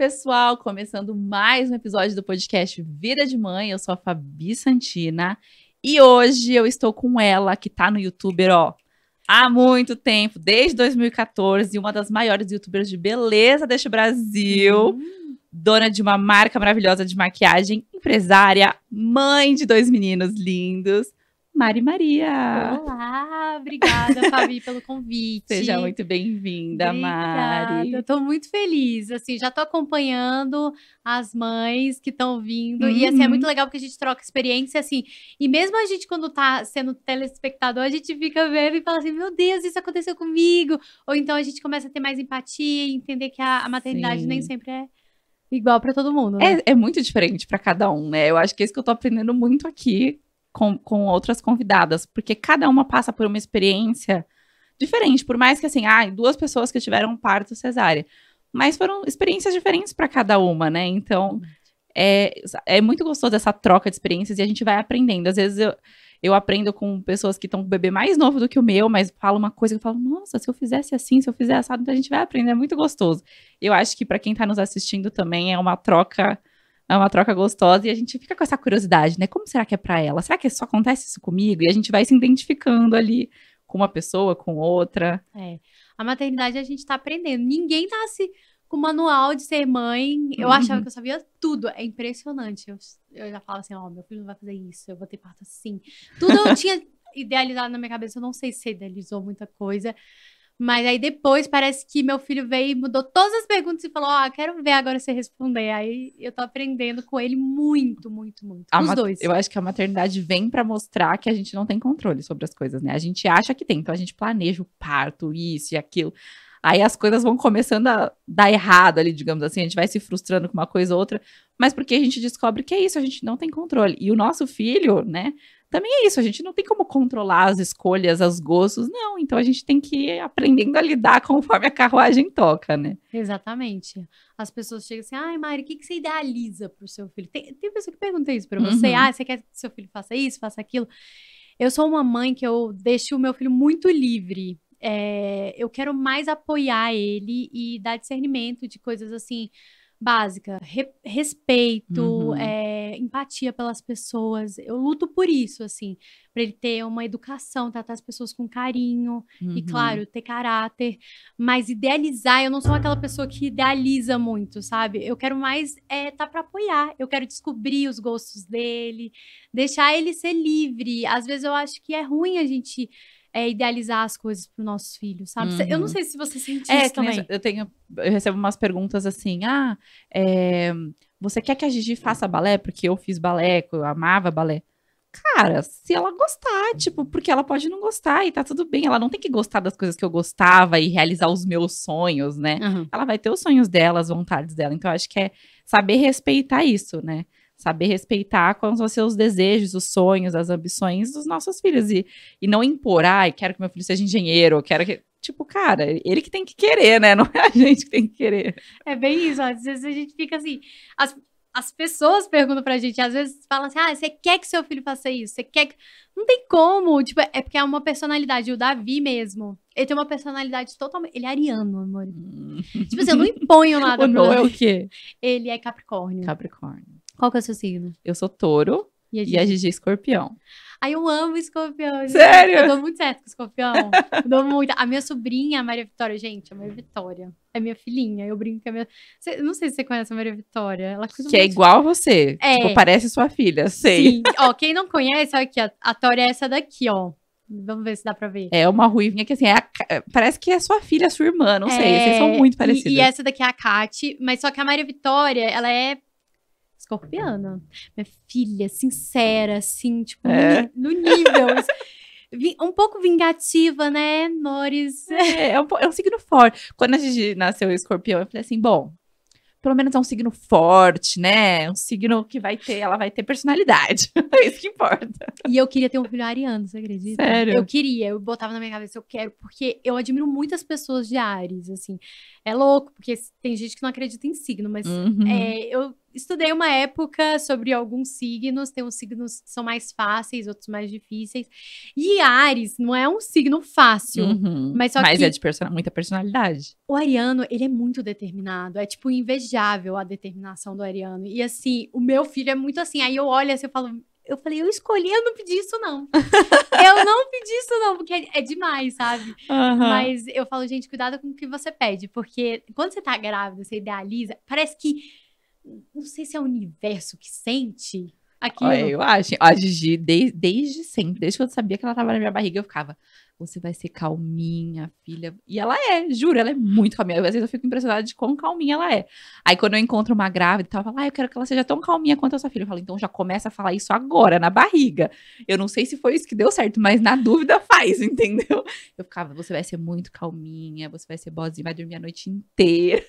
pessoal! Começando mais um episódio do podcast Vida de Mãe. Eu sou a Fabi Santina e hoje eu estou com ela, que está no youtuber, ó, há muito tempo, desde 2014, uma das maiores youtubers de beleza deste Brasil. Uhum. Dona de uma marca maravilhosa de maquiagem, empresária, mãe de dois meninos lindos Mari Maria. Olá, obrigada, Fabi, pelo convite. Seja muito bem-vinda, Mari. Eu tô muito feliz, assim, já tô acompanhando as mães que estão vindo uhum. e assim é muito uhum. legal porque a gente troca experiência assim, e mesmo a gente quando tá sendo telespectador, a gente fica vendo e fala assim: "Meu Deus, isso aconteceu comigo". Ou então a gente começa a ter mais empatia e entender que a, a maternidade Sim. nem sempre é igual para todo mundo, né? é, é muito diferente para cada um, né? Eu acho que é isso que eu tô aprendendo muito aqui com, com outras convidadas, porque cada uma passa por uma experiência diferente, por mais que assim, ah, duas pessoas que tiveram parto cesárea, mas foram experiências diferentes para cada uma, né? Então, é, é muito gostoso essa troca de experiências e a gente vai aprendendo. Às vezes eu, eu aprendo com pessoas que estão com o bebê mais novo do que o meu, mas fala uma coisa que eu falo, nossa, se eu fizesse assim, se eu fizesse assado, então a gente vai aprender, é muito gostoso. Eu acho que para quem está nos assistindo também é uma troca é uma troca gostosa e a gente fica com essa curiosidade, né? Como será que é para ela? Será que só acontece isso comigo? E a gente vai se identificando ali com uma pessoa, com outra. É. A maternidade a gente tá aprendendo. Ninguém nasce com manual de ser mãe. Eu uhum. achava que eu sabia tudo. É impressionante. Eu, eu já falo assim, ó, oh, meu filho não vai fazer isso, eu vou ter parto assim. Tudo eu tinha idealizado na minha cabeça. Eu não sei se idealizou muita coisa. Mas aí depois parece que meu filho veio e mudou todas as perguntas e falou: Ó, oh, quero ver agora você responder. Aí eu tô aprendendo com ele muito, muito, muito. A os dois. Eu acho que a maternidade vem para mostrar que a gente não tem controle sobre as coisas, né? A gente acha que tem, então a gente planeja o parto, isso e aquilo. Aí as coisas vão começando a dar errado ali, digamos assim, a gente vai se frustrando com uma coisa ou outra, mas porque a gente descobre que é isso, a gente não tem controle. E o nosso filho, né? também é isso, a gente não tem como controlar as escolhas, os gostos, não. Então a gente tem que ir aprendendo a lidar conforme a carruagem toca, né? Exatamente. As pessoas chegam assim, ai, Mari, o que, que você idealiza para o seu filho? Tem, tem pessoa que pergunta isso para você, uhum. ah, você quer que seu filho faça isso, faça aquilo? Eu sou uma mãe que eu deixo o meu filho muito livre. É, eu quero mais apoiar ele e dar discernimento de coisas assim básica, re respeito, uhum. é, empatia pelas pessoas. Eu luto por isso, assim, para ele ter uma educação, tratar as pessoas com carinho uhum. e, claro, ter caráter. Mas idealizar, eu não sou aquela pessoa que idealiza muito, sabe? Eu quero mais estar eh, é, tá para apoiar. Eu quero descobrir os gostos dele, deixar ele ser livre. Às vezes eu acho que é ruim a gente é, idealizar as coisas para os nossos filhos, sabe? Uhum. Eu não uhum. sei se você sente é, isso também. Eu, eu tenho, eu recebo umas perguntas assim, ah, é, você quer que a Gigi faça balé? Porque eu fiz balé, eu amava balé. Cara, se ela gostar, tipo, porque ela pode não gostar e tá tudo bem. Ela não tem que gostar das coisas que eu gostava e realizar os meus sonhos, né? Uhum. Ela vai ter os sonhos dela, as vontades dela. Então, acho que é saber respeitar isso, né? saber respeitar quais são os seus desejos, os sonhos, as ambições dos nossos filhos e, e não impor, ai, quero que meu filho seja engenheiro, quero que tipo, cara, ele que tem que querer, né? Não é a gente que tem que querer. É bem isso. Às vezes a gente fica assim. As, as pessoas perguntam pra gente, às vezes falam assim: ah, você quer que seu filho faça isso? Você quer que. Não tem como. Tipo, é porque é uma personalidade. O Davi mesmo. Ele tem uma personalidade totalmente. Ele é ariano, amor. Hum. Tipo assim, eu não imponho nada. o Noah é o quê? Ele é Capricórnio. Capricórnio. Qual que é o seu signo? Eu sou touro e a Gigi, e a Gigi é escorpião. Ai, eu amo escorpião. Gente. Sério? Eu dou muito certo com escorpião. dou muito. A minha sobrinha, a Maria Vitória, gente, a Maria Vitória. É minha filhinha. Eu brinco com a é minha. Cê, não sei se você conhece a Maria Vitória. Ela que é muito... é igual a você. É. Tipo, parece sua filha, sei. Sim. ó, quem não conhece, olha aqui, a, a Tória é essa daqui, ó. Vamos ver se dá pra ver. É uma ruivinha que, assim, é a... É, parece que é sua filha, sua irmã, não sei. Eles Vocês são muito parecidos. E, e, essa daqui é a Kate, mas só que a Maria Vitória, ela é escorpiana. Minha filha, sincera, assim, tipo, é. no, no nível. um pouco vingativa, né, Mores? É, é um, é um signo forte. Quando a gente nasceu escorpião, eu falei assim, bom, pelo menos é um signo forte, né? Um signo que vai ter, ela vai ter personalidade. é isso que importa. E eu queria ter um filho ariano, você acredita? Sério? Eu queria, eu botava na minha cabeça, eu quero, porque eu admiro muitas pessoas de Ares, assim. É louco, porque tem gente que não acredita em signo, mas uhum. é, eu estudei uma época sobre alguns signos, tem uns signos que são mais fáceis, outros mais difíceis. E Ares não é um signo fácil, uhum, mas só mas que... é de person... muita personalidade. O ariano, ele é muito determinado, é tipo invejável a determinação do ariano. E assim, o meu filho é muito assim, aí eu olho assim, eu falo, eu falei, eu escolhi, eu não pedi isso, não. eu não pedi isso, não, porque é, é demais, sabe? Uhum. Mas eu falo, gente, cuidado com o que você pede, porque quando você tá grávida, você idealiza, parece que não sei se é o universo que sente aquilo. Olha, eu acho. A Gigi, desde sempre, desde que eu sabia que ela tava na minha barriga, eu ficava, você vai ser calminha, filha. E ela é, juro, ela é muito calminha. Às vezes eu fico impressionada de quão calminha ela é. Aí quando eu encontro uma grávida e tal, eu falo, ah, eu quero que ela seja tão calminha quanto a sua filha. Eu falo, então já começa a falar isso agora, na barriga. Eu não sei se foi isso que deu certo, mas na dúvida faz, entendeu? Eu ficava, você vai ser muito calminha, você vai ser boazinha, vai dormir a noite inteira.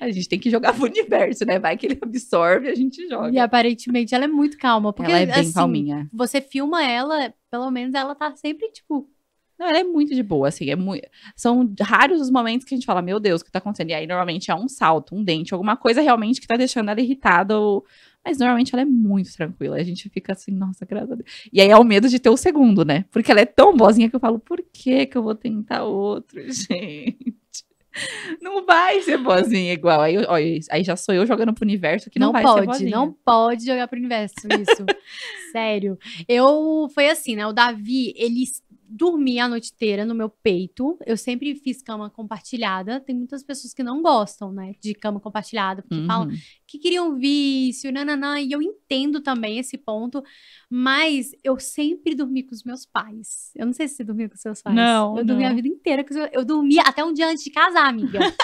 A gente tem que jogar pro universo, né? Vai que ele absorve, a gente joga. E aparentemente ela é muito calma, porque ela é bem assim, calminha. Você filma ela, pelo menos ela tá sempre tipo não, ela é muito de boa, assim, é muito... São raros os momentos que a gente fala, meu Deus, o que tá acontecendo? E aí, normalmente, é um salto, um dente, alguma coisa realmente que tá deixando ela irritada, ou... Mas, normalmente, ela é muito tranquila, a gente fica assim, nossa, graças a Deus. E aí, é o medo de ter o segundo, né? Porque ela é tão boazinha que eu falo, por que que eu vou tentar outro, gente? Não vai ser boazinha igual. Aí, ó, aí já sou eu jogando pro universo que não, não vai pode, ser boazinha. Não pode jogar pro universo isso. Sério. Eu, foi assim, né? O Davi, ele dormi a noite inteira no meu peito. Eu sempre fiz cama compartilhada. Tem muitas pessoas que não gostam, né, de cama compartilhada, porque uhum. falam que queriam vício, nananã. E eu entendo também esse ponto, mas eu sempre dormi com os meus pais. Eu não sei se você dormia com seus pais. Não. Eu dormi a vida inteira com os meus... Eu dormia até um dia antes de casar, amiga.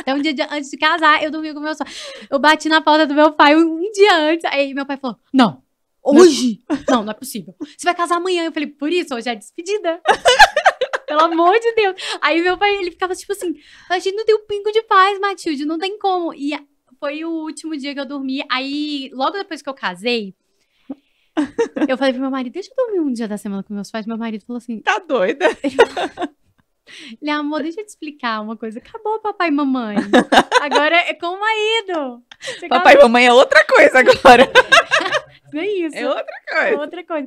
Até um dia de, antes de casar, eu dormia com meu pais. Eu bati na porta do meu pai um dia antes. Aí meu pai falou: Não, é hoje? não, não é possível. Você vai casar amanhã. Eu falei, por isso, hoje é despedida. Pelo amor de Deus. Aí meu pai, ele ficava tipo assim, a gente não tem um pingo de paz, Matilde, não tem como. E foi o último dia que eu dormi. Aí, logo depois que eu casei, eu falei pro meu marido, deixa eu dormir um dia da semana com meus pais. Meu marido falou assim... Tá doida? Ele, amor, deixa eu te explicar uma coisa. Acabou papai e mamãe. Agora é com o marido. Você papai acabou... e mamãe é outra coisa agora. Nem isso. É outra coisa. É outra coisa.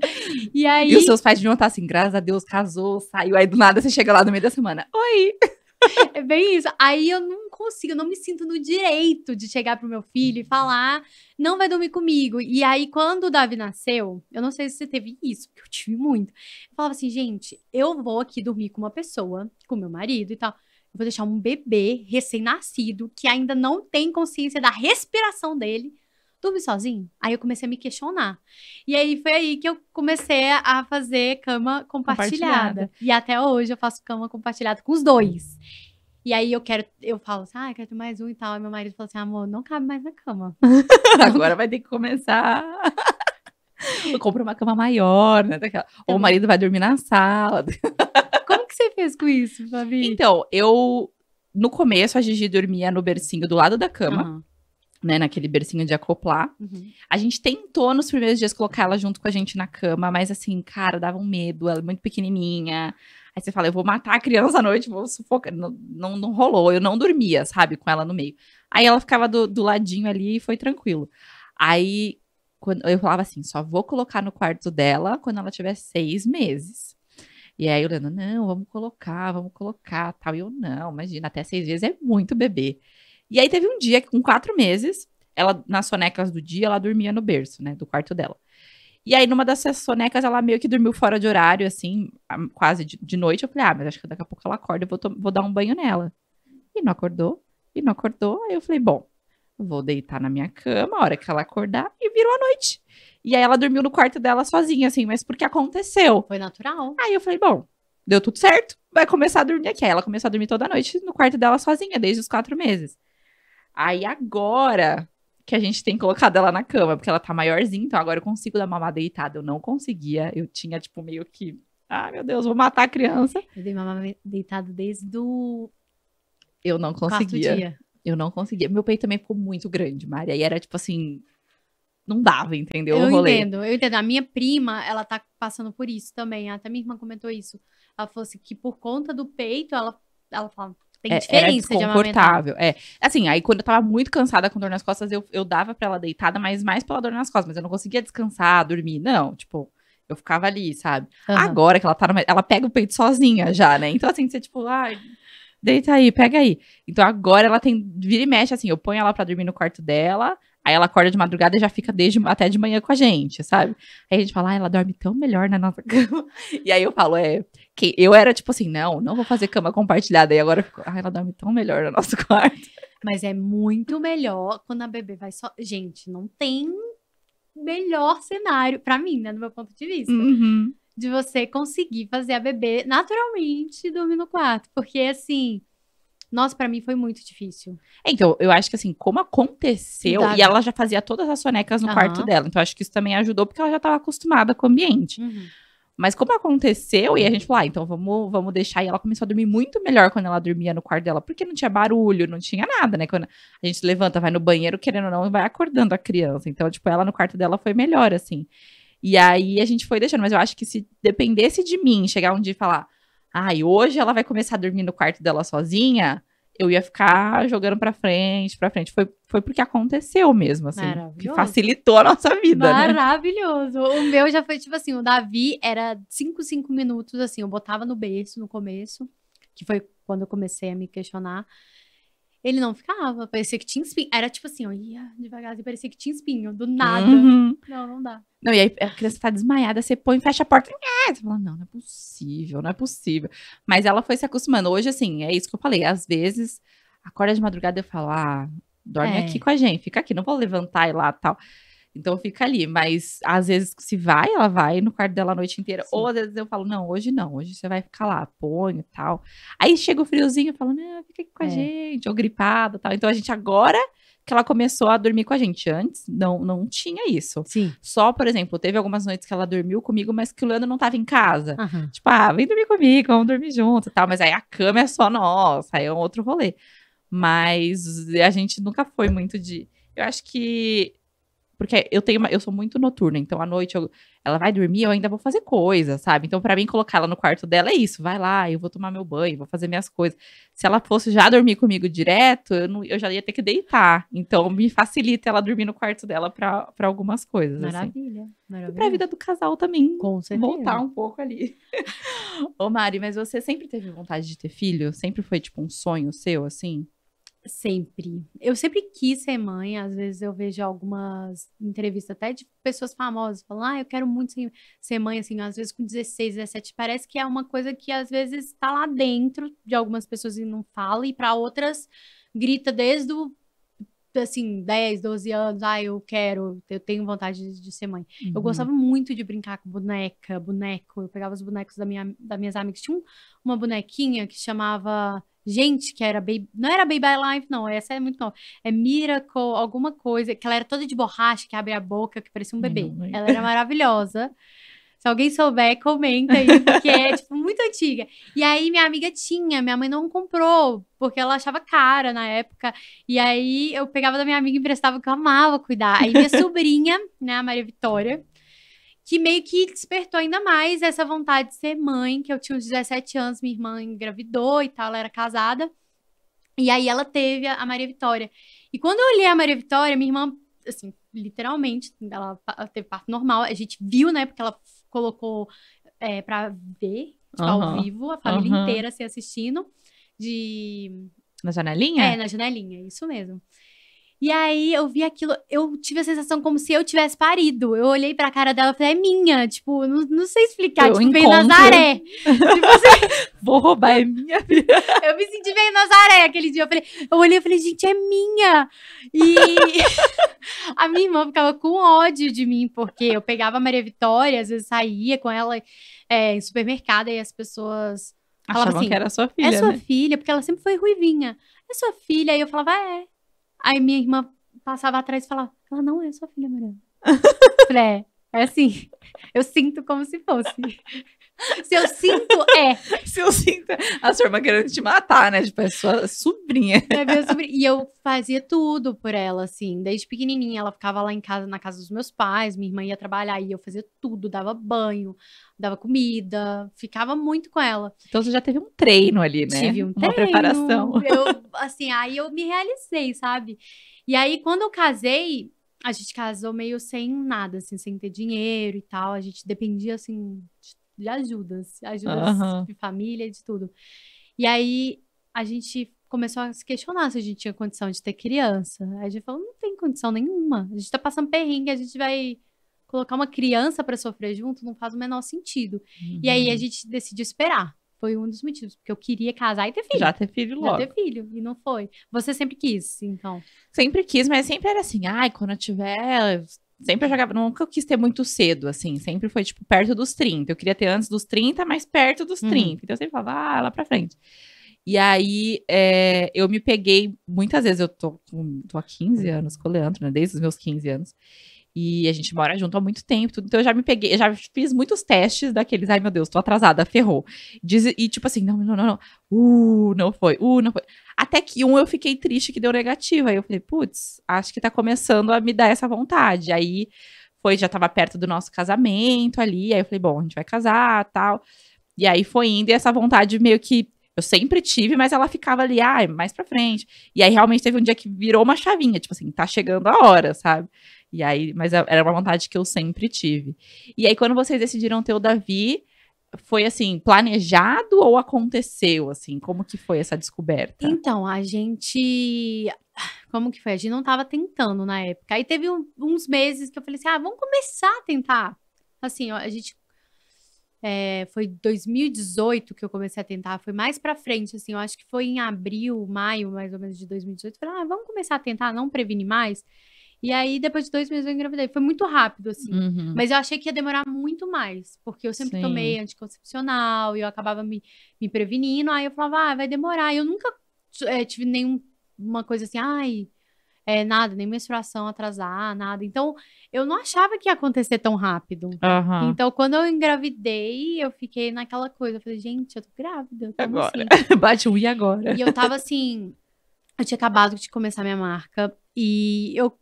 E aí. E os seus pais deviam estar assim, graças a Deus, casou, saiu. Aí do nada você chega lá no meio da semana. Oi! É bem isso. Aí eu não consigo, eu não me sinto no direito de chegar pro meu filho e falar, não vai dormir comigo. E aí, quando o Davi nasceu, eu não sei se você teve isso, porque eu tive muito. Eu falava assim, gente, eu vou aqui dormir com uma pessoa, com meu marido e tal. Eu vou deixar um bebê recém-nascido que ainda não tem consciência da respiração dele dormir sozinho? Aí eu comecei a me questionar. E aí foi aí que eu comecei a fazer cama compartilhada. compartilhada. E até hoje eu faço cama compartilhada com os dois. E aí eu quero, eu falo assim, ah, eu quero ter mais um e tal. E meu marido falou assim, amor, não cabe mais na cama. Agora vai ter que começar. eu compro uma cama maior, né? Daquela... Ou o marido vai dormir na sala. Como que você fez com isso, Fabi? Então, eu. No começo, a Gigi dormia no bercinho do lado da cama. Uhum né, naquele bercinho de acoplar. Uhum. A gente tentou nos primeiros dias colocar ela junto com a gente na cama, mas assim, cara, dava um medo, ela é muito pequenininha. Aí você fala, eu vou matar a criança à noite, vou sufocar. Não, não, não rolou, eu não dormia, sabe, com ela no meio. Aí ela ficava do, do ladinho ali e foi tranquilo. Aí quando, eu falava assim, só vou colocar no quarto dela quando ela tiver seis meses. E aí o Leandro, não, vamos colocar, vamos colocar, tal. E eu, não, imagina, até seis vezes é muito bebê. E aí teve um dia que, com quatro meses, ela, nas sonecas do dia, ela dormia no berço, né? Do quarto dela. E aí, numa dessas sonecas, ela meio que dormiu fora de horário, assim, quase de, de noite. Eu falei, ah, mas acho que daqui a pouco ela acorda, eu vou, vou dar um banho nela. E não acordou, e não acordou. Aí eu falei, bom, vou deitar na minha cama a hora que ela acordar, e virou a noite. E aí ela dormiu no quarto dela sozinha, assim, mas porque aconteceu. Foi natural. Aí eu falei, bom, deu tudo certo, vai começar a dormir aqui. Aí ela começou a dormir toda noite no quarto dela sozinha, desde os quatro meses. Aí agora que a gente tem colocado ela na cama, porque ela tá maiorzinha, então agora eu consigo dar mamar deitada. Eu não conseguia, eu tinha, tipo, meio que. Ai, meu Deus, vou matar a criança. Eu dei mamar deitada desde o. Eu não conseguia. Dia. Eu não conseguia. Meu peito também ficou muito grande, Maria. E era tipo assim. Não dava, entendeu? Eu entendo, eu entendo. A minha prima, ela tá passando por isso também. Até minha irmã comentou isso. Ela falou assim que por conta do peito, ela, ela falava, tem é, é diferença é, era desconfortável. De é. Assim, aí quando eu tava muito cansada com dor nas costas, eu, eu dava pra ela deitada, mas mais pela dor nas costas. Mas eu não conseguia descansar, dormir. Não, tipo, eu ficava ali, sabe? Uhum. Agora que ela tá Ela pega o peito sozinha já, né? Então, assim, você, tipo, ai. Deita aí, pega aí. Então agora ela tem. Vira e mexe, assim, eu ponho ela pra dormir no quarto dela, Aí ela acorda de madrugada e já fica desde, até de manhã com a gente, sabe? Aí a gente fala, ah, ela dorme tão melhor na nossa cama. E aí eu falo, é, que eu era tipo assim, não, não vou fazer cama compartilhada. E agora ficou, ai, ela dorme tão melhor no nosso quarto. Mas é muito melhor quando a bebê vai só. Gente, não tem melhor cenário, para mim, né, do meu ponto de vista. Uhum. De você conseguir fazer a bebê naturalmente dormir no quarto. Porque assim. Nossa, para mim foi muito difícil. Então, eu acho que assim, como aconteceu, Exato. e ela já fazia todas as sonecas no uhum. quarto dela. Então, acho que isso também ajudou, porque ela já estava acostumada com o ambiente. Uhum. Mas como aconteceu, e a uhum. gente falou, ah, então vamos, vamos deixar. E ela começou a dormir muito melhor quando ela dormia no quarto dela, porque não tinha barulho, não tinha nada, né? Quando a gente levanta, vai no banheiro, querendo ou não, e vai acordando a criança. Então, tipo, ela no quarto dela foi melhor, assim. E aí a gente foi deixando, mas eu acho que se dependesse de mim, chegar um dia e falar, ai, ah, hoje ela vai começar a dormir no quarto dela sozinha, eu ia ficar jogando para frente, para frente. Foi, foi porque aconteceu mesmo, assim. Que facilitou a nossa vida. Né? Maravilhoso. Né? O meu já foi tipo assim: o Davi era 5, 5 minutos, assim. Eu botava no berço no começo, que foi quando eu comecei a me questionar. Ele não ficava, parecia que tinha espinho. Era tipo assim, eu ia devagarzinho, parecia que tinha espinho, do nada. Uhum. Não, não dá. Não, e aí a criança tá desmaiada, você põe, e fecha a porta. É, você fala, não, não é possível, não é possível. Mas ela foi se acostumando. Hoje, assim, é isso que eu falei. Às vezes, acorda de madrugada eu falo, ah, dorme é. aqui com a gente, fica aqui, não vou levantar e lá tal. Então fica ali, mas às vezes se vai, ela vai no quarto dela a noite inteira, Sim. ou às vezes eu falo, não, hoje não, hoje você vai ficar lá, põe e tal. Aí chega o friozinho, eu falo, não, fica aqui com é. a gente, ou gripada tal. Então a gente agora que ela começou a dormir com a gente. Antes, não, não tinha isso. Sim. Só, por exemplo, teve algumas noites que ela dormiu comigo, mas que o Leandro não estava em casa. Uhum. Tipo, ah, vem dormir comigo, vamos dormir junto e tal. Mas aí a cama é só nossa, aí é um outro rolê. Mas a gente nunca foi muito de. Eu acho que porque eu tenho uma, eu sou muito noturna, então à noite eu, ela vai dormir, eu ainda vou fazer coisa, sabe? Então para mim colocar ela no quarto dela é isso, vai lá, eu vou tomar meu banho, vou fazer minhas coisas. Se ela fosse já dormir comigo direto, eu, não, eu já ia ter que deitar. Então me facilita ela dormir no quarto dela para algumas coisas. Maravilha, assim. maravilha. E pra vida do casal também. Com certeza. Voltar um pouco ali. Ô Mari, mas você sempre teve vontade de ter filho? Sempre foi tipo um sonho seu, assim? Sempre. Eu sempre quis ser mãe. Às vezes eu vejo algumas entrevistas até de pessoas famosas falando: ah, eu quero muito ser mãe, assim, às vezes com 16, 17. Parece que é uma coisa que às vezes está lá dentro de algumas pessoas e não fala, e para outras grita desde o assim, 10, 12 anos, ah, eu quero, eu tenho vontade de, ser mãe. Uhum. Eu gostava muito de brincar com boneca, boneco. Eu pegava os bonecos da minha, das minhas amigas. Tinha um, uma bonequinha que chamava Gente, que era Baby. Não era Baby Alive, não. Essa é muito nova. É Miracle, alguma coisa. Que ela era toda de borracha, que abre a boca, que parecia um bebê. Né? Ela era maravilhosa. Se alguém souber, comenta aí, porque é, tipo, muito antiga. E aí, minha amiga tinha, minha mãe não comprou, porque ela achava cara na época. E aí, eu pegava da minha amiga e emprestava, que eu amava cuidar. Aí, minha sobrinha, né, a Maria Vitória, que meio que despertou ainda mais essa vontade de ser mãe, que eu tinha uns 17 anos, minha irmã engravidou e tal, ela era casada. E aí ela teve a Maria Vitória. E quando eu olhei a Maria Vitória, minha irmã, assim, literalmente, ela teve parto normal, a gente viu, né, porque ela colocou é, para ver, tipo, uhum. ao vivo, a família uhum. inteira se assim, assistindo, de... Na janelinha? É, na janelinha, isso mesmo. E aí eu vi aquilo, eu tive a sensação como se eu tivesse parido. Eu olhei pra cara dela e falei, é minha. Tipo, não, não sei explicar. Eu tipo, encontro. veio Nazaré. tipo assim. Vou roubar, é minha. eu me senti bem Nazaré aquele dia. Eu, falei, eu olhei e falei, gente, é minha. E a minha irmã ficava com ódio de mim, porque eu pegava a Maria Vitória, às vezes saía com ela é, em supermercado e as pessoas. Achavam assim, que era sua é filha. É sua né? filha, porque ela sempre foi ruivinha. É sua filha. E eu falava, ah, é. Aí minha irmã passava atrás e falava: Ela ah, não é sua filha, Mariana. falei, é. É assim, eu sinto como se fosse. Se eu sinto, é. Se eu sinto. A sua irmã querendo te matar, né? Tipo, é sua sobrinha. É minha sobrinha. E eu fazia tudo por ela, assim, desde pequenininha. Ela ficava lá em casa, na casa dos meus pais, minha irmã ia trabalhar e eu fazia tudo, dava banho, dava comida, ficava muito com ela. Então você já teve um treino ali, né? Tive um Uma treino. Uma preparação. Eu, assim, aí eu me realizei, sabe? E aí, quando eu casei, a gente casou meio sem nada, assim, sem ter dinheiro e tal. A gente dependia, assim, de ajudas, ajudas uhum. de família, de tudo. E aí a gente começou a se questionar se a gente tinha condição de ter criança. Aí a gente falou, não tem condição nenhuma. A gente tá passando perrengue, a gente vai colocar uma criança para sofrer junto, não faz o menor sentido. Uhum. E aí a uhum. gente decidiu esperar foi um dos motivos, porque eu queria casar e ter filho. Já ter filho logo. Já ter filho, e não foi. Você sempre quis, então? Sempre quis, mas sempre era assim, ai, quando eu tiver sempre eu jogava, nunca eu quis ter muito cedo, assim, sempre foi, tipo, perto dos 30. Eu queria ter antes dos 30, mas perto dos 30. Uhum. Então eu sempre falava, ah, lá pra frente. E aí é, eu me peguei, muitas vezes eu tô, tô há 15 anos com o Leandro, né? Desde os meus 15 anos. E a gente mora junto há muito tempo, tudo. Então eu já me peguei, eu já fiz muitos testes daqueles, ai meu Deus, tô atrasada, ferrou. Diz, e tipo assim, não, não, não, não. Uh, não foi, uh, não foi. Até que um eu fiquei triste que deu negativa. Aí eu falei, putz, acho que tá começando a me dar essa vontade. Aí foi, já tava perto do nosso casamento ali. Aí eu falei, bom, a gente vai casar tal. E aí foi indo, e essa vontade meio que eu sempre tive, mas ela ficava ali, ai, ah, mais pra frente. E aí realmente teve um dia que virou uma chavinha, tipo assim, tá chegando a hora, sabe? E aí, mas é, era uma vontade que eu sempre tive. E aí, quando vocês decidiram ter o Davi, foi assim, planejado ou aconteceu assim? Como que foi essa descoberta? Então, a gente como que foi? A gente não tava tentando na época. Aí teve um, uns meses que eu falei assim: "Ah, vamos começar a tentar". Assim, ó, a gente é, foi 2018 que eu comecei a tentar, foi mais para frente, assim, eu acho que foi em abril, maio, mais ou menos de 2018. Eu falei: "Ah, vamos começar a tentar, não previne mais". E aí, depois de dois meses, eu engravidei. Foi muito rápido, assim. Uhum. Mas eu achei que ia demorar muito mais, porque eu sempre Sim. tomei anticoncepcional e eu acabava me, me prevenindo. Aí eu falava, ah, vai demorar. E eu nunca é, tive nenhuma coisa assim, ai, é, nada, nem menstruação atrasar, nada. Então, eu não achava que ia acontecer tão rápido. Uhum. Então, quando eu engravidei, eu fiquei naquela coisa. Eu falei, gente, eu tô grávida. Eu agora. Assim. Bate um e agora. E eu tava assim. Eu tinha acabado de começar minha marca. E eu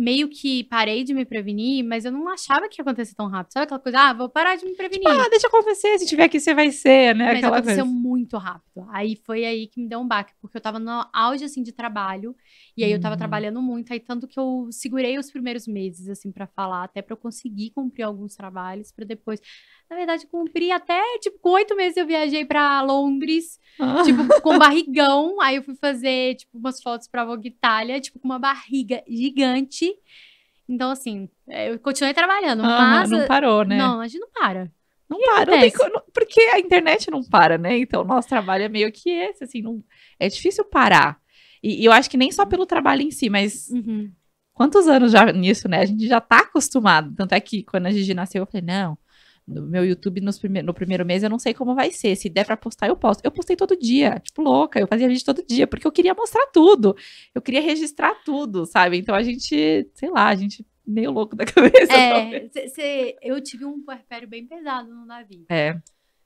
meio que parei de me prevenir, mas eu não achava que ia acontecer tão rápido. Sabe aquela coisa, ah, vou parar de me prevenir. Tipo, ah, deixa acontecer, se tiver aqui você vai ser, né? Mas aquela aconteceu coisa. muito rápido. Aí foi aí que me deu um baque, porque eu tava no auge, assim, de trabalho e aí eu tava hum. trabalhando muito, aí tanto que eu segurei os primeiros meses, assim, para falar, até para eu conseguir cumprir alguns trabalhos, para depois. Na verdade, cumpri até, tipo, com oito meses eu viajei para Londres, ah. tipo, com barrigão. Aí eu fui fazer, tipo, umas fotos pra Vogue Itália, tipo, com uma barriga gigante. Então, assim, é, eu continuei trabalhando, ah, mas... Não parou, né? Não, a gente não para. Não para, não tem, porque a internet não para, né? Então, nosso trabalho é meio que esse, assim, não, é difícil parar. E, e, eu acho que nem só pelo trabalho em si, mas uhum. quantos anos já nisso, né? A gente já tá acostumado. Tanto é que quando a Gigi nasceu, eu falei, não, no meu YouTube nos prime no primeiro mês eu não sei como vai ser. Se der pra postar, eu posto. Eu postei todo dia, tipo, louca, eu fazia vídeo todo dia, porque eu queria mostrar tudo. Eu queria registrar tudo, sabe? Então a gente, sei lá, a gente meio louco da cabeça. É, cê, cê, eu tive um puerpério bem pesado no Davi. É.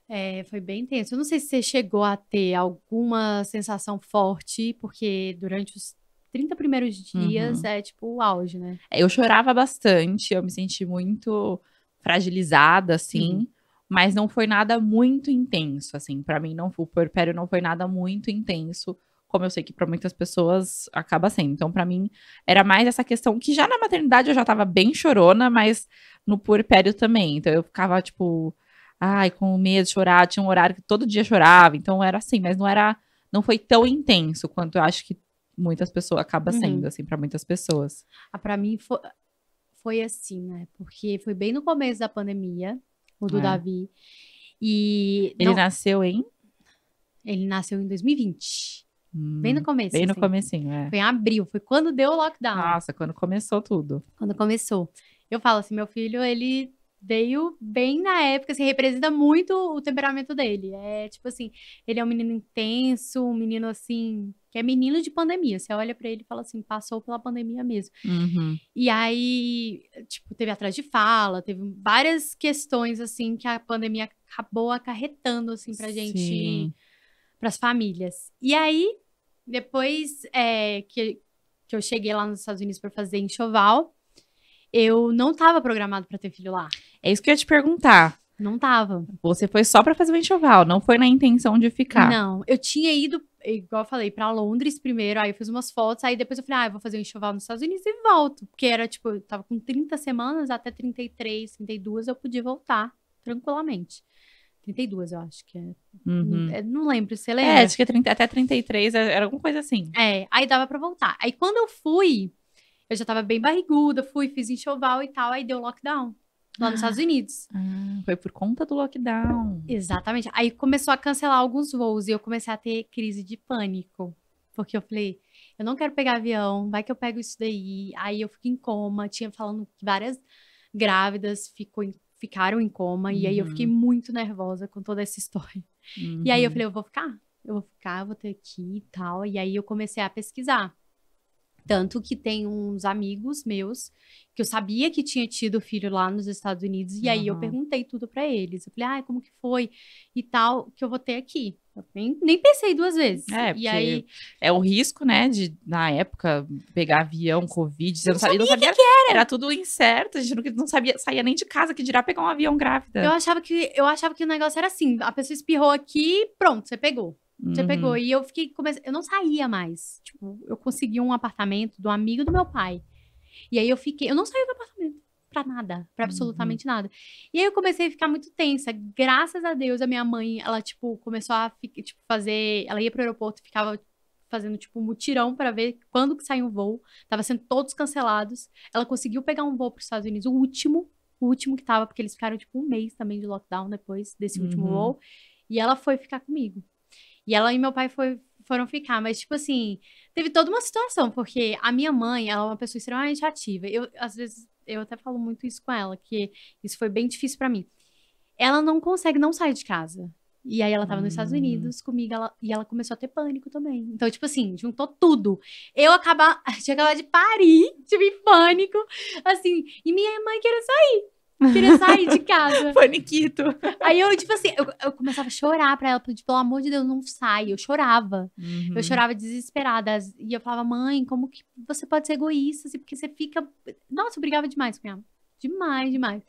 É, foi bem intenso. Eu não sei se você chegou a ter alguma sensação forte, porque durante os 30 primeiros dias uhum. é tipo o auge, né? É, eu chorava bastante, eu me senti muito fragilizada, assim. Uhum. Mas não foi nada muito intenso, assim. para mim, não, o puerpério não foi nada muito intenso como eu sei que para muitas pessoas acaba sendo. Então, para mim, era mais essa questão que já na maternidade eu já tava bem chorona, mas no puerpério também. Então, eu ficava, tipo, ai, com medo de chorar, tinha um horário que todo dia chorava, então era assim, mas não era, não foi tão intenso quanto eu acho que muitas pessoas acaba uhum. sendo uhum. assim para muitas pessoas. Ah, para mim foi, foi assim, né? Porque foi bem no começo da pandemia, o do é. Davi. E ele não, nasceu em Ele nasceu em 2020. bem no hum, começo. Bem no assim. comecinho, é. Foi em abril, foi quando deu o lockdown. Nossa, quando começou tudo. Quando começou. Eu falo assim, meu filho, ele veio bem na época, assim, representa muito o temperamento dele. É tipo assim, ele é um menino intenso, um menino assim, que é menino de pandemia. Você olha para ele e fala assim, passou pela pandemia mesmo. Uhum. E aí, tipo, teve atrás de fala, teve várias questões assim que a pandemia acabou acarretando assim pra gente, para as famílias. E aí, depois é, que, que eu cheguei lá nos Estados Unidos para fazer enxoval, eu não estava programado para ter filho lá. É isso que eu ia te perguntar. Não tava. Você foi só para fazer o enxoval, não foi na intenção de ficar. Não, eu tinha ido, igual eu falei, para Londres primeiro, aí eu fiz umas fotos, aí depois eu falei, ah, eu vou fazer o enxoval nos Estados Unidos e volto. Porque era tipo, eu tava com 30 semanas, até 33, 32 eu podia voltar tranquilamente. 32, eu acho que é. Uhum. É, não lembro, você lembra? É, acho que é 30, até 33, era alguma coisa assim. É, aí dava para voltar. Aí quando eu fui, eu já tava bem barriguda, fui, fiz enxoval e tal, aí deu lockdown lá nos ah, Estados Unidos. Ah, foi por conta do lockdown. Exatamente. Aí começou a cancelar alguns voos e eu comecei a ter crise de pânico. Porque eu falei, eu não quero pegar avião, vai que eu pego isso daí. Aí eu fiquei em coma, tinha falando que várias grávidas ficou em, ficaram em coma. Uhum. E aí eu fiquei uhum. muito nervosa com toda essa história. Uhum. E aí eu uhum. falei, eu vou ficar, eu vou ficar, vou ter aqui e tal. E aí eu comecei a pesquisar. Tanto que tem uns amigos meus que eu sabia que tinha tido filho lá nos Estados Unidos, e uhum. aí eu perguntei tudo para eles. Eu falei, ah, como que foi? E tal, que eu vou ter aqui. Nem, nem, pensei duas vezes. É, e aí é o risco, né, de na época pegar avião, covid, você não, não sabia, não sabia que, que, era. Era tudo incerto, a gente não, não sabia, saía nem de casa que dirá pegar um avião grávida. Eu achava que eu achava que o negócio era assim, a pessoa espirrou aqui, pronto, você pegou. Você uhum. pegou. E eu fiquei. Comece... Eu não saía mais. Tipo, eu consegui um apartamento do amigo do meu pai. E aí eu fiquei. Eu não saí do apartamento pra nada. Pra uhum. absolutamente uhum. nada. E aí eu comecei a ficar muito tensa. Graças a Deus, a minha mãe, ela, tipo, começou a tipo, fazer. Ela ia pro aeroporto e ficava fazendo tipo um mutirão para ver quando que saiu um voo. Tava sendo todos cancelados. Ela conseguiu pegar um voo para os Estados Unidos, o último, o último que tava, porque eles ficaram tipo um mês também de lockdown depois desse uhum. último voo. E ela foi ficar comigo. E ela e meu pai foi, foram ficar, mas tipo assim, teve toda uma situação, porque a minha mãe, ela é uma pessoa extremamente ativa. Eu às vezes eu até falo muito isso com ela, que isso foi bem difícil para mim. Ela não consegue não sair de casa. E aí ela tava hum. nos Estados hum. Unidos comigo ela, e ela começou a ter pânico também. Então, tipo assim, juntou tudo. Eu acabar, tinha acabado de parir, tive pânico, assim, e minha mãe queria sair queria sair de casa. Paniquito. Aí eu, tipo assim, eu, eu, começava a chorar pra ela, tipo, pelo amor de Deus, não sai. Eu chorava. Uhum. Eu chorava desesperada. E eu falava, mãe, como que você pode ser egoísta? Assim, porque você fica. Nossa, eu brigava demais com ela. Demais, demais.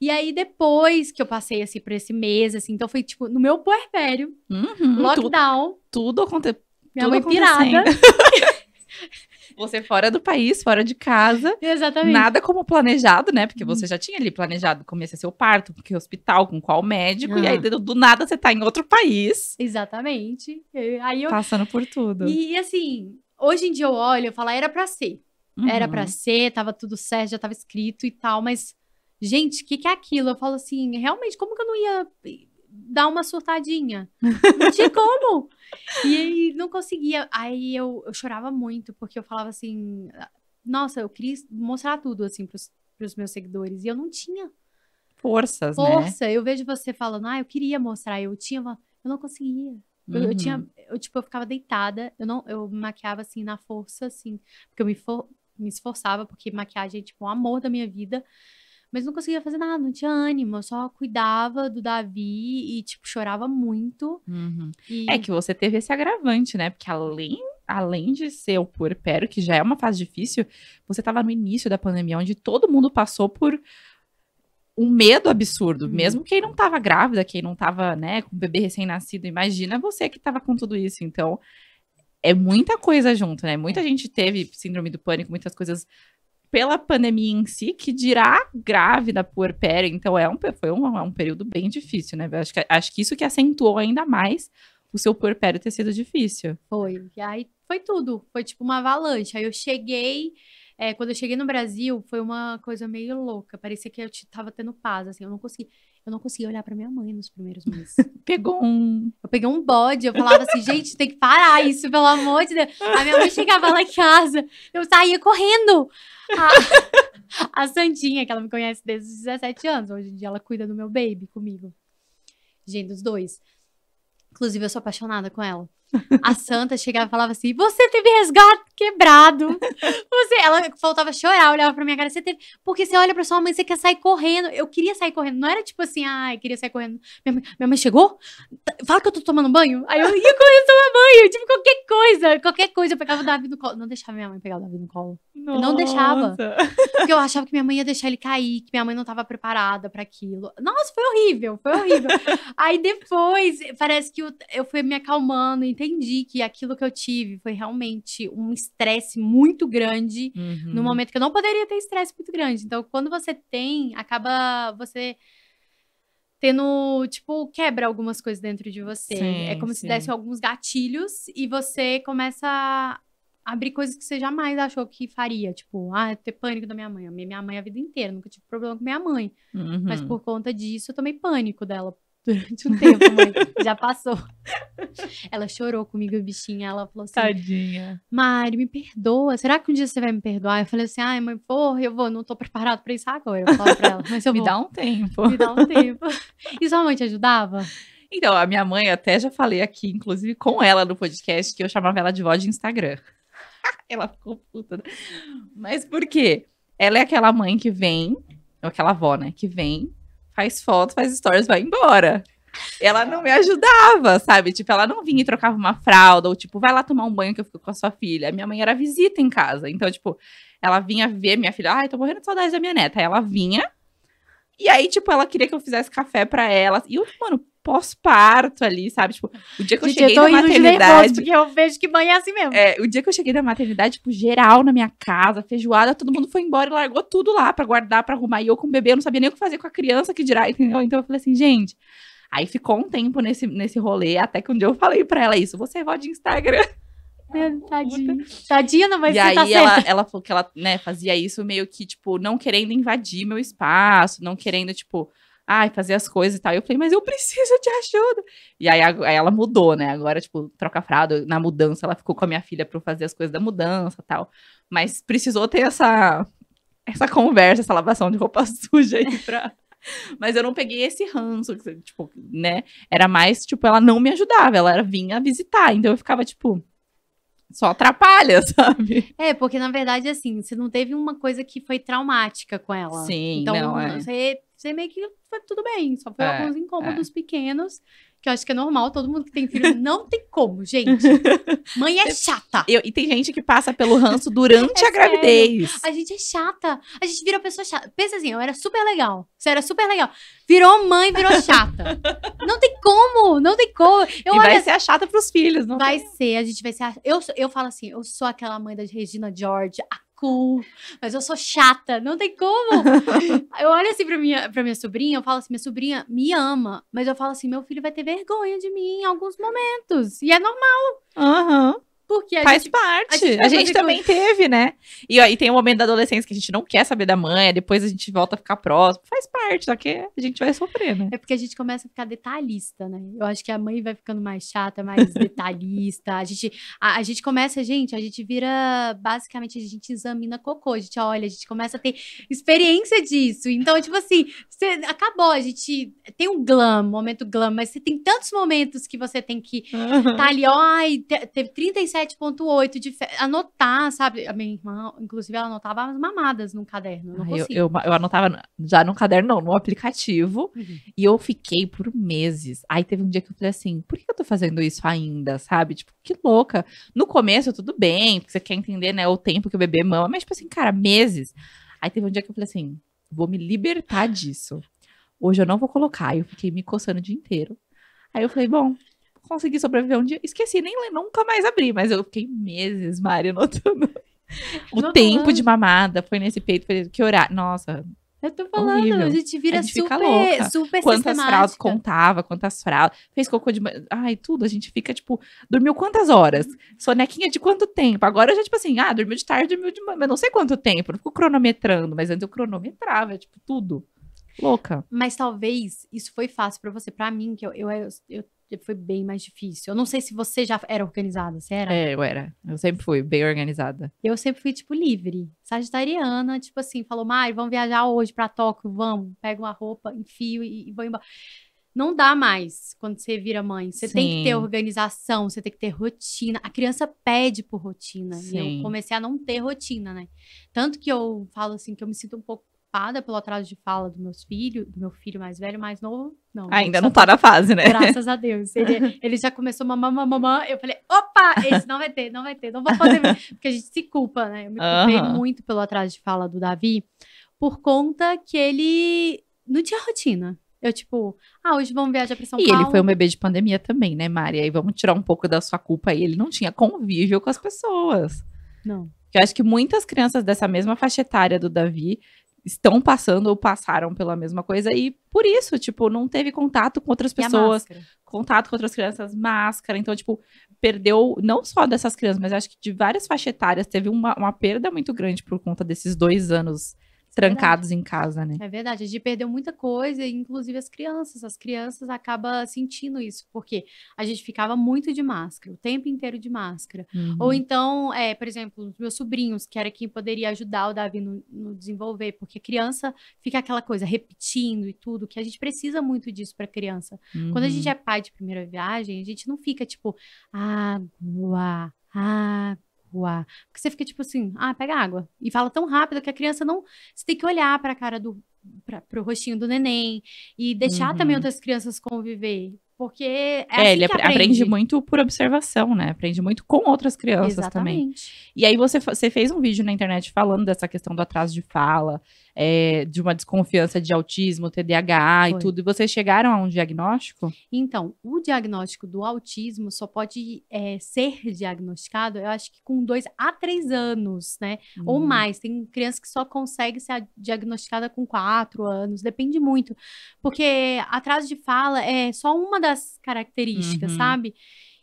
E aí, depois que eu passei, assim, por esse mês, assim, então foi, tipo, no meu puerpério, uhum, lockdown. Tudo, tudo aconteceu. Minha mãe pirada. Você fora do país, fora de casa. Exatamente. Nada como planejado, né? Porque uhum. você já tinha ali planejado como ia ser seu parto, que hospital, com qual médico. Ah. E aí, ah. do, do, nada, você tá em outro país. Exatamente. Aí eu... Passando por tudo. E assim, hoje em dia eu olho, eu falo, era pra ser. Uhum. Era pra uhum. ser, tava tudo certo, já tava escrito e tal, mas gente, o que, que, é aquilo? Eu falo assim, realmente, como que eu não ia dá uma surtadinha. Não tinha como. e aí não conseguia. Aí eu, eu chorava muito, porque eu falava assim, nossa, eu queria mostrar tudo assim para os meus seguidores. E eu não tinha. Forças, Força. né? Força. Eu vejo você falando, ah, eu queria mostrar, eu tinha uma... Eu não conseguia. Eu, uhum. eu, tinha, uhum. eu, tipo, eu ficava deitada, eu não, eu maquiava, assim, na força, assim, porque eu me, for, me esforçava, porque maquiagem é, tipo, o amor da minha vida, mas não conseguia fazer nada, não tinha ânimo. Eu só cuidava do Davi e, tipo, chorava muito. Uhum. E... É que você teve esse agravante, né? Porque além além de ser o puerpério, que já é uma fase difícil, você estava no início da pandemia, onde todo mundo passou por um medo absurdo. Hum. Mesmo quem não estava grávida, quem não estava, né, com bebê recém-nascido, imagina você que estava com tudo isso. Então, é muita coisa junto, né? Muita é. gente teve síndrome do pânico, muitas coisas pela pandemia em si, que dirá grávida puerpério. Então, é um, foi um, é um período bem difícil, né? Acho que, acho que isso que acentuou ainda mais o seu puerpério ter sido difícil. Foi. E aí foi tudo. Foi tipo uma avalanche. Aí eu cheguei. É, quando eu cheguei no Brasil, foi uma coisa meio louca. Parecia que eu tava tendo paz, assim. Eu não consegui. Eu não conseguia olhar para minha mãe nos primeiros meses. Pegou um. Eu peguei um bode. Eu falava assim, gente, tem que parar isso, pelo amor de Deus. A minha mãe chegava lá em casa, eu saía correndo. A, a Santinha, que ela me conhece desde os 17 anos, hoje em dia ela cuida do meu baby comigo. Gente, dos dois. Inclusive, eu sou apaixonada com ela. A Santa chegava e falava assim: Você teve resgate! quebrado. Você, ela faltava chorar, olhava pra minha cara, você teve. Porque você olha pra sua mãe, você quer sair correndo. Eu queria sair correndo. Não era tipo assim, ai, ah, queria sair correndo. Minha mãe, minha mãe chegou? Tá, fala que eu tô tomando banho? Aí eu ia correndo tomar banho. Tipo, qualquer coisa. Qualquer coisa. Eu pegava o Davi no colo. Não deixava minha mãe pegar o Davi no colo. Eu não deixava. Porque eu achava que minha mãe ia deixar ele cair, que minha mãe não tava preparada para aquilo. Nossa, foi horrível, foi horrível. Aí depois, parece que eu, eu fui me acalmando, entendi que aquilo que eu tive foi realmente um estresse muito grande, uhum. no momento que eu não poderia ter estresse muito grande. Então, quando você tem, acaba você tendo, tipo, quebra algumas coisas dentro de você. É sim, é como sim. se desse alguns gatilhos e você começa a abrir coisas que você jamais achou que faria. Tipo, ah, ter pânico da minha mãe. Eu amei minha mãe a vida inteira, nunca tive problema com minha mãe. Uhum. Mas por conta disso, eu tomei pânico dela durante um tempo, mas já passou. Ela chorou comigo, bichinha. Ela falou assim: Tadinha. Mari, me perdoa. Será que um dia você vai me perdoar? Eu falei assim: ai, mãe, porra, eu vou, não tô preparado pra isso agora. Eu falo pra ela, mas eu me vou. Me dá um tempo. Me dá um tempo. E sua mãe te ajudava? Então, a minha mãe, até já falei aqui, inclusive com ela no podcast, que eu chamava ela de vó de Instagram. ela ficou puta. Né? Mas por quê? Ela é aquela mãe que vem, ou aquela avó, né, que vem faz foto, faz stories, vai embora. Ela não me ajudava, sabe? Tipo, ela não vinha e trocava uma fralda, ou tipo, vai lá tomar um banho que eu fico com a sua filha. Minha mãe era visita em casa, então, tipo, ela vinha ver minha filha, ai, tô morrendo de saudade da minha neta. Aí ela vinha, e aí, tipo, ela queria que eu fizesse café pra ela. E eu, mano, pós-parto ali, sabe? Tipo, o dia que eu Gente, cheguei eu tô da maternidade. porque eu vejo que mãe é assim mesmo. É, o dia que eu cheguei da maternidade, tipo, geral na minha casa, feijoada, todo mundo foi embora e largou tudo lá para guardar, para arrumar. E eu com o bebê, eu não sabia nem o que fazer com a criança que dirá, entendeu? Então eu falei assim, gente. Aí ficou um tempo nesse, nesse rolê, até que um dia eu falei pra ela isso: você é vó de Instagram. Meu, tadinha. não vai E tá aí tá ela, ela falou que ela né, fazia isso meio que, tipo, não querendo invadir meu espaço, não querendo, tipo, ai, fazer as coisas e tal. E eu falei, mas eu preciso de ajuda. E aí, aí ela mudou, né? Agora, tipo, troca frado na mudança, ela ficou com a minha filha para fazer as coisas da mudança tal. Mas precisou ter essa, essa conversa, essa lavação de roupa suja aí pra. mas eu não peguei esse ranço, tipo, né? Era mais, tipo, ela não me ajudava, ela era, vinha visitar. Então eu ficava, tipo, só atrapalha, sabe? É, porque na verdade, assim, você não teve uma coisa que foi traumática com ela. Sim, então não, é. você você meio que foi tudo bem, só foi é, alguns incômodos é. pequenos, que eu acho que é normal, todo mundo que tem filho não tem como, gente. Mãe é chata. Eu, e tem gente que passa pelo ranço durante é a gravidez. A gente é chata. A gente virou pessoa chata. Pensa assim, eu era super legal. Você era super legal. Virou mãe, virou chata. não tem como, não tem como. Eu, e vai olha, ser a chata pros filhos, não Vai ser, a gente vai ser. A... Eu, eu falo assim, eu sou aquela mãe da Regina George, a cool, mas eu sou chata, não tem como. eu olho assim pra minha, pra minha sobrinha, eu falo assim: minha sobrinha me ama, mas eu falo assim: meu filho vai ter vergonha de mim em alguns momentos, e é normal. Aham. Uhum. Porque a Faz gente, parte. A gente, a gente também coisa. teve, né? E aí tem o um momento da adolescência que a gente não quer saber da mãe, depois a gente volta a ficar próximo. Faz parte, só que a gente vai sofrer, né? É porque a gente começa a ficar detalhista, né? Eu acho que a mãe vai ficando mais chata, mais detalhista. A gente, a, a, gente começa, gente, a gente vira, basicamente, a gente examina cocô. A gente olha, a gente começa a ter experiência disso. Então, tipo assim, você, acabou, a gente tem um glam, um momento glam, mas você tem tantos momentos que você tem que uhum. tá ali, ó, ai, teve 37 7,8 de fe... anotar, sabe? A minha irmã, inclusive, ela anotava as mamadas no caderno. Eu, não ah, eu, eu, eu, anotava já no caderno, não, no aplicativo. Uhum. E eu fiquei por meses. Aí teve um dia que eu falei assim: por que eu tô fazendo isso ainda, sabe? Tipo, que louca. No começo, tudo bem, porque você quer entender, né, o tempo que o bebê mama, mas, tipo assim, cara, meses. Aí teve um dia que eu falei assim: vou me libertar disso. Hoje eu não vou colocar. Eu fiquei me coçando o dia inteiro. Aí eu falei, bom, consegui sobreviver um dia. Esqueci, nem nunca mais abri, mas eu fiquei meses, Mari, anotando. O Não tempo de mamada foi nesse peito, foi que horário. Nossa. Eu tô falando, horrível. a gente vira a gente super, louca. super Quantas fraldas contava, quantas fraldas, fez cocô de... Ai, tudo, a gente fica, tipo, dormiu quantas horas? Sonequinha de quanto tempo? Agora, já, tipo assim, ah, dormiu de tarde, dormiu de... Mas não sei quanto tempo, eu não fico cronometrando, mas antes eu cronometrava, tipo, tudo. Louca. Mas talvez isso foi fácil para você. para mim, que eu, eu, eu, eu foi bem mais difícil. Eu não sei se você já era organizada, você era? É, eu era. Eu sempre fui bem organizada. Eu sempre fui, tipo, livre. Sagitariana, tipo assim, falou, Mari, vamos viajar hoje pra Tóquio, vamos. Pega uma roupa, enfio e, e vou embora. Não dá mais quando você vira mãe. Você Sim. tem que ter organização, você tem que ter rotina. A criança pede por rotina. Né? Sim. E eu comecei a não ter rotina, né? Tanto que eu falo assim, que eu me sinto um pouco preocupada pelo atraso de fala do meus filhos, do meu filho mais velho, mais novo, não. Ah, ainda não tá na fase, né? Graças a Deus. Ele, ele já começou mamã, mamã, mamã. eu falei, opa, esse não vai ter, não vai ter, não vou fazer, porque a gente se culpa, né? Eu me culpei uhum. muito pelo atraso de fala do Davi, por conta que ele não tinha rotina. Eu, tipo, ah, hoje vamos viajar pra São e Paulo. E ele foi um bebê de pandemia também, né, Mari? Aí vamos tirar um pouco da sua culpa aí. Ele não tinha convívio com as pessoas. Não. Eu acho que muitas crianças dessa mesma faixa etária do Davi estão passando ou passaram pela mesma coisa e por isso, tipo, não teve contato com outras pessoas, contato com outras crianças, máscara. Então, tipo, perdeu não só dessas crianças, mas acho que de várias faixa etárias teve uma, uma perda muito grande por conta desses dois anos trancados é. em casa, né? É verdade, a gente perdeu muita coisa, inclusive as crianças. As crianças acabam sentindo isso, porque a gente ficava muito de máscara, o tempo inteiro de máscara. Uhum. Ou então, é, por exemplo, os meus sobrinhos, que era quem poderia ajudar o Davi no, no desenvolver, porque criança fica aquela coisa repetindo e tudo, que a gente precisa muito disso para criança. Uhum. Quando a gente uhum. é pai de primeira viagem, a gente não fica tipo, água, água porque você fica tipo assim, ah, pega água. E fala tão rápido que a criança não. Você tem que olhar para a cara do. Pra, pro rostinho do neném e deixar uhum. também outras crianças conviver. Porque é, é assim ele aprende. aprende. muito por observação, né? Aprende muito com outras crianças Exatamente. também. E aí você, você fez um vídeo na internet falando dessa questão do atraso de fala é, de uma desconfiança de autismo, TDAH Foi. e tudo. E vocês chegaram a um diagnóstico? Então, o diagnóstico do autismo só pode é, ser diagnosticado, eu acho que com dois a três anos, né? Hum. Ou mais. Tem criança que só consegue ser diagnosticada com quatro anos, depende muito. Porque atraso de fala é só uma das características, uhum. sabe?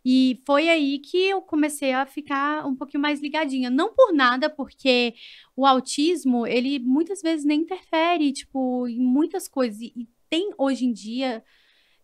E foi aí que eu comecei a ficar um pouquinho mais ligadinha. Não por nada, porque o autismo, ele muitas vezes nem interfere, tipo, em muitas coisas. E tem hoje em dia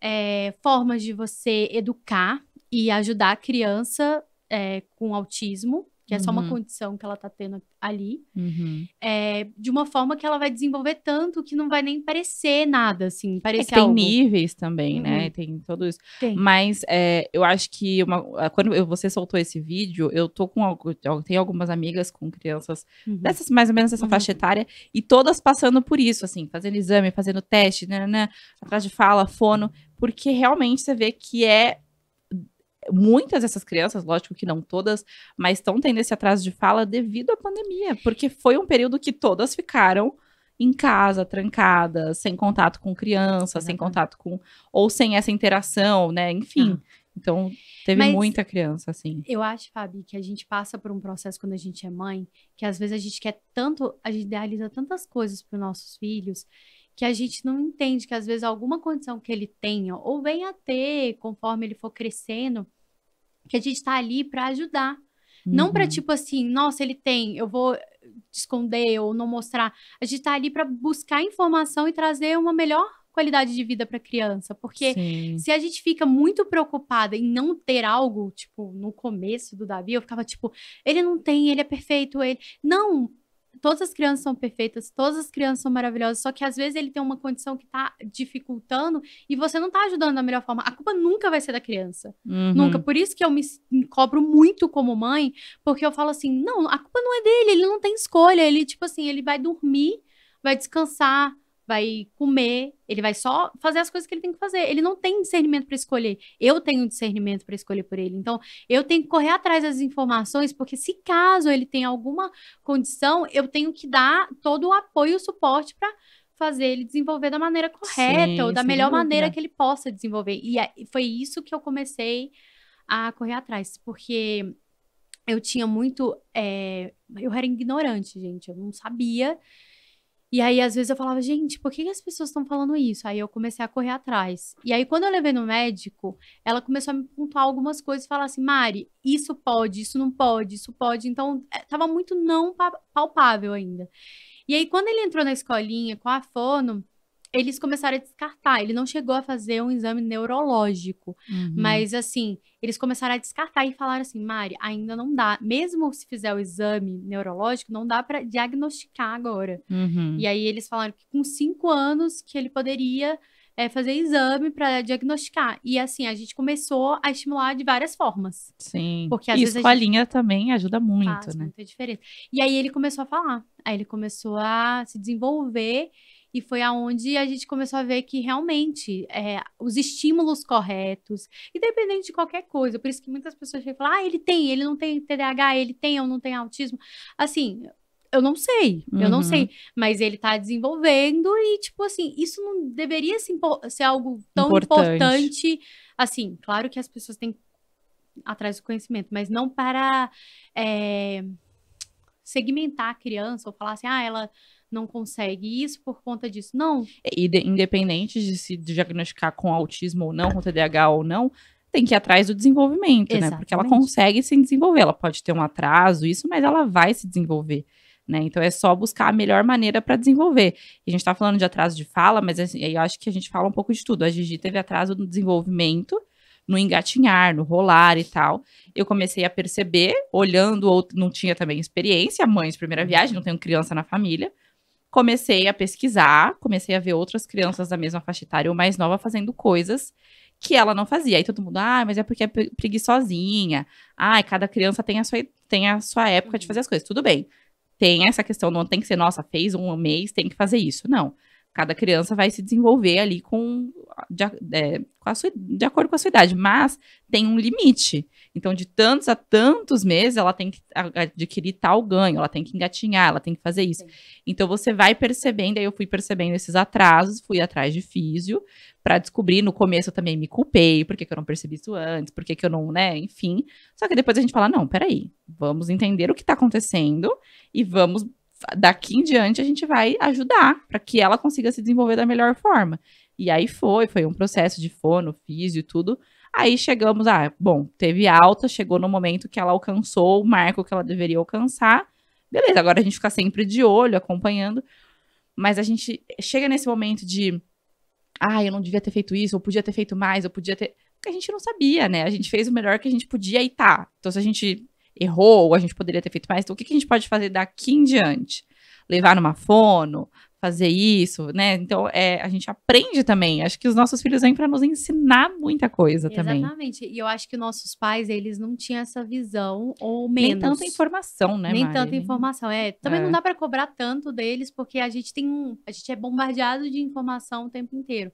é, formas de você educar e ajudar a criança é, com autismo que é só uma uhum. condição que ela tá tendo ali, uhum. é, de uma forma que ela vai desenvolver tanto que não vai nem parecer nada, assim, é parecer é tem algo. níveis também, né? uhum. né? Tem todos. Tem. Mas é, eu acho que uma, quando você soltou esse vídeo, eu tô com tem tenho algumas amigas com crianças uhum. dessas mais ou menos dessa uhum. faixa etária e todas passando por isso, assim, fazendo exame, fazendo teste, né, né, né atrás de fala, fono, porque realmente você vê que é muitas dessas crianças, lógico que não todas, mas estão tendo esse atraso de fala devido à pandemia, porque foi um período que todas ficaram em casa, trancadas, sem contato com criança, uhum. sem contato com ou sem essa interação, né? Enfim. Uhum. Então, teve mas muita criança, assim. Eu acho, Fabi, que a gente passa por um processo quando a gente é mãe, que às vezes a gente quer tanto, a gente idealiza tantas coisas para os nossos filhos, que a gente não entende que às vezes alguma condição que ele tenha ou venha a ter conforme ele for crescendo, que a gente está ali para ajudar. Uhum. Não para tipo assim, nossa, ele tem, eu vou esconder ou não mostrar. A gente está ali para buscar informação e trazer uma melhor qualidade de vida para a criança, porque Sim. se a gente fica muito preocupada em não ter algo, tipo, no começo do Davi, eu ficava tipo, ele não tem, ele é perfeito, ele. Não, todas as crianças são perfeitas, todas as crianças são maravilhosas, só que às vezes ele tem uma condição que tá dificultando e você não tá ajudando da melhor forma. A culpa nunca vai ser da criança. Uhum. Nunca. Por isso que eu me, cobro muito como mãe, porque eu falo assim: não, a culpa não é dele, ele não tem escolha. Ele, tipo assim, ele vai dormir, vai descansar, vai comer, ele vai só fazer as coisas que ele tem que fazer. Ele não tem discernimento para escolher. Eu tenho discernimento para escolher por ele. Então, eu tenho que correr atrás das informações, porque se caso ele tem alguma condição, eu tenho que dar todo o apoio e o suporte para fazer ele desenvolver da maneira correta sim, ou da melhor dúvida. maneira que ele possa desenvolver. É, e foi isso que eu comecei a correr atrás, porque eu tinha muito. É... eu era ignorante, gente, eu não sabia e aí, às vezes, eu falava, gente, por que, as pessoas estão falando isso? Aí eu comecei a correr atrás. E aí, quando eu levei no médico, ela começou a me pontuar algumas coisas e falar assim, Mari, isso pode, isso não pode, isso pode. Então, eh, tava muito não palpável ainda. E aí, quando ele entrou na escolinha com a fono, eles começaram a descartar. Ele não chegou a fazer um exame neurológico, uhum. mas assim, eles começaram a descartar e falaram assim: Mari, ainda não dá. Mesmo se fizer o exame neurológico, não dá para diagnosticar agora. Uhum. E aí eles falaram que com cinco anos que ele poderia é, fazer exame para diagnosticar. E assim, a gente começou a estimular de várias formas. Sim. Porque às e vezes a gente... também ajuda muito, faz né? Muita diferença. E aí ele começou a falar. Aí ele começou a se desenvolver e foi aonde a gente começou a ver que realmente é, os estímulos corretos, independente de qualquer coisa, por isso que muitas pessoas chegam e falam, ah, ele tem, ele não tem TDAH, ele tem ou não tem autismo. Assim, eu não sei, eu não uhum. sei. Mas ele tá desenvolvendo e, tipo assim, isso não deveria ser algo tão importante. importante. Assim, claro que as pessoas têm atrás do conhecimento, mas não para é, segmentar a criança ou falar assim, ah, ela não consegue isso por conta disso. Não. É, e de, independente de se diagnosticar com autismo ou não, com TDAH ou não, tem que ir atrás do desenvolvimento, Exatamente. né? Porque ela consegue se desenvolver. Ela pode ter um atraso, isso, mas ela vai se desenvolver. Né? Então é só buscar a melhor maneira para desenvolver. E a gente está falando de atraso de fala, mas assim, eu acho que a gente fala um pouco de tudo. A Gigi teve atraso no desenvolvimento, no engatinhar, no rolar e tal. Eu comecei a perceber, olhando, ou não tinha também experiência, mães primeira uhum. viagem, não tenho criança na família, comecei a pesquisar, comecei a ver outras crianças da mesma faixa etária ou mais nova fazendo coisas que ela não fazia. Aí todo mundo, ah, mas é porque é preguiçosinha. Ah, cada criança tem a sua, tem a sua época de uhum. fazer as coisas. Tudo bem. Tem essa questão, não tem que ser, nossa, fez um mês, tem que fazer isso. Não. Cada criança vai se desenvolver ali com, de, é, com a sua, de acordo com a sua idade, mas tem um limite. Então, de tantos a tantos meses, ela tem que adquirir tal ganho, ela tem que engatinhar, ela tem que fazer isso. Sim. Então, você vai percebendo, aí eu fui percebendo esses atrasos, fui atrás de físio, para descobrir. No começo eu também me culpei, por que eu não percebi isso antes, por que eu não, né, enfim. Só que depois a gente fala, não, peraí, vamos entender o que está acontecendo e vamos, daqui em diante, a gente vai ajudar para que ela consiga se desenvolver da melhor forma. E aí foi, foi um processo de fono, físio e tudo, Aí chegamos, ah, bom, teve alta, chegou no momento que ela alcançou o marco que ela deveria alcançar. Beleza, agora a gente fica sempre de olho, acompanhando. Mas a gente chega nesse momento de, ah, eu não devia ter feito isso, eu podia ter feito mais, eu podia ter. Porque a gente não sabia, né? A gente fez o melhor que a gente podia e tá. Então, se a gente errou, ou a gente poderia ter feito mais, então o que a gente pode fazer daqui em diante? Levar numa fono, fazer isso, né? Então, é, a gente aprende também. Acho que os nossos filhos vêm para nos ensinar muita coisa Exatamente. também. Exatamente. E eu acho que nossos pais, eles não tinham essa visão, ou menos. Nem tanta informação, né, Nem Mari? tanta informação, é. Também é. não dá para cobrar tanto deles, porque a gente tem um... A gente é bombardeado de informação o tempo inteiro.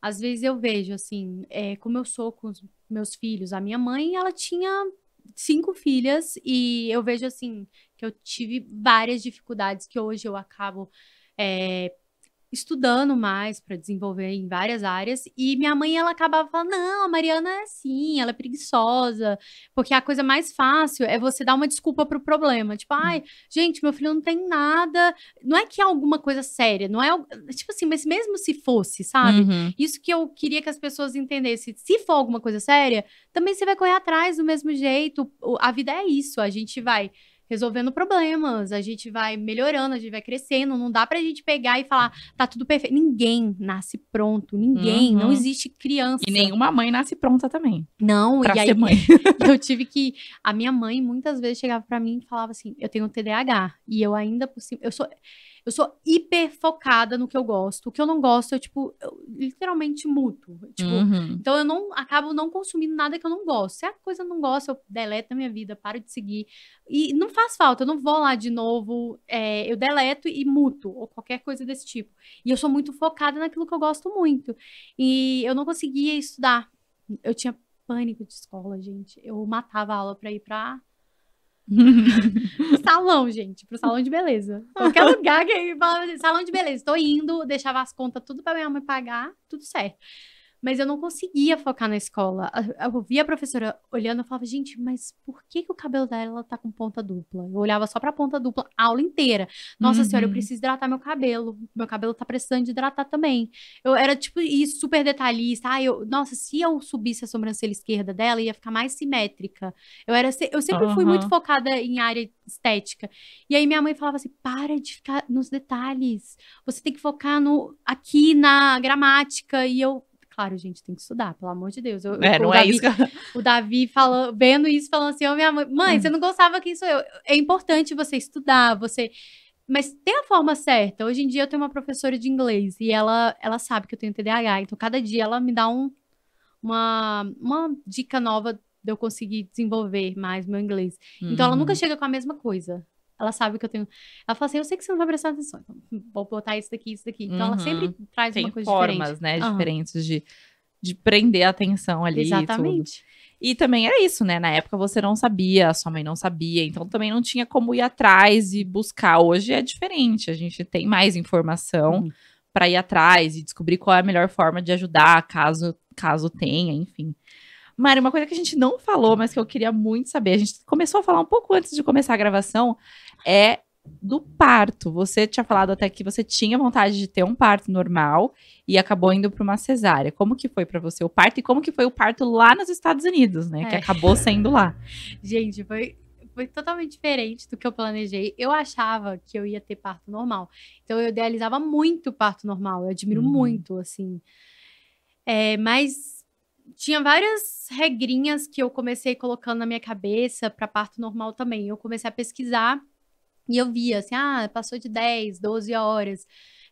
Às vezes eu vejo, assim, é, como eu sou com os meus filhos. A minha mãe, ela tinha cinco filhas e eu vejo, assim, que eu tive várias dificuldades que hoje eu acabo é, estudando mais para desenvolver em várias áreas. E minha mãe, ela acabava falando: não, a Mariana é assim, ela é preguiçosa. Porque a coisa mais fácil é você dar uma desculpa para o problema. Tipo, ai, gente, meu filho não tem nada. Não é que é alguma coisa séria, não é. Tipo assim, mas mesmo se fosse, sabe? Uhum. Isso que eu queria que as pessoas entendessem. Se for alguma coisa séria, também você vai correr atrás do mesmo jeito. A vida é isso, a gente vai resolvendo problemas, a gente vai melhorando, a gente vai crescendo. Não dá pra gente pegar e falar, tá tudo perfeito. Ninguém nasce pronto, ninguém. Uhum. Não existe criança. E nenhuma mãe nasce pronta também. Não, pra e aí mãe. eu tive que. A minha mãe muitas vezes chegava para mim e falava assim: eu tenho TDAH. E eu ainda por cima. Eu sou. Eu sou hiper focada no que eu gosto. O que eu não gosto, eu, tipo, eu literalmente muto. Tipo, uhum. então eu não acabo não consumindo nada que eu não gosto. Se a coisa eu não gosto, eu deleto da minha vida, paro de seguir. E não faz falta, eu não vou lá de novo, é, eu deleto e muto, ou qualquer coisa desse tipo. E eu sou muito focada naquilo que eu gosto muito. E eu não conseguia estudar. Eu tinha pânico de escola, gente. Eu matava a aula para ir pra salão, gente, pro salão de beleza. Qualquer lugar que falava assim, salão de beleza, tô indo, deixava as contas tudo pra minha mãe pagar, tudo certo mas eu não conseguia focar na escola. Eu via a professora olhando, e falava, gente, mas por que, que o cabelo dela tá com ponta dupla? Eu olhava só pra ponta dupla a aula inteira. Nossa uhum. senhora, eu uhum. preciso hidratar meu cabelo. Meu cabelo tá precisando de hidratar também. Eu era, tipo, isso, super detalhista. Ah, eu, nossa, se eu subisse a sobrancelha esquerda dela, ia ficar mais simétrica. Eu era, eu sempre uhum. fui muito focada em área estética. E aí minha mãe falava assim, para de ficar nos detalhes. Você tem que focar no aqui na gramática. E eu Claro, gente, tem que estudar, pelo amor de Deus. Eu, é, não é Davi, é isso. Que... O Davi falando, vendo isso, falando assim: oh, minha mãe, mãe, hum. você não gostava quem sou eu. É importante você estudar, você. Mas tem a forma certa. Hoje em dia eu tenho uma professora de inglês e ela, ela sabe que eu tenho TDAH, então cada dia ela me dá um, uma, uma dica nova de eu conseguir desenvolver mais meu inglês. Uhum. Então ela nunca uhum. chega com a mesma coisa. Ela sabe que eu tenho. Ela fala assim: eu sei que você não vai prestar atenção, então vou botar isso daqui, isso daqui. Então uhum. ela sempre traz Tem uma coisa formas, diferente. né? Uhum. Diferentes de, de prender a atenção ali. Exatamente. E, e também era é isso, né? Na época você não sabia, sua mãe não sabia, então também não tinha como ir atrás e buscar. Hoje é diferente, a gente tem mais informação uhum. para ir atrás e descobrir qual é a melhor forma de ajudar, caso caso tenha, enfim. Mário, uma coisa que a gente não falou, mas que eu queria muito saber, a gente começou a falar um pouco antes de começar a gravação, é do parto. Você tinha falado até que você tinha vontade de ter um parto normal e acabou indo para uma cesárea. Como que foi para você o parto e como que foi o parto lá nos Estados Unidos, né? É. Que acabou sendo lá. Gente, foi foi totalmente diferente do que eu planejei. Eu achava que eu ia ter parto normal. Então eu idealizava muito parto normal. Eu admiro hum. muito, assim. É, mas tinha várias regrinhas que eu comecei colocando na minha cabeça para parto normal também. Eu comecei a pesquisar e eu via assim, ah, passou de 10, 12 horas.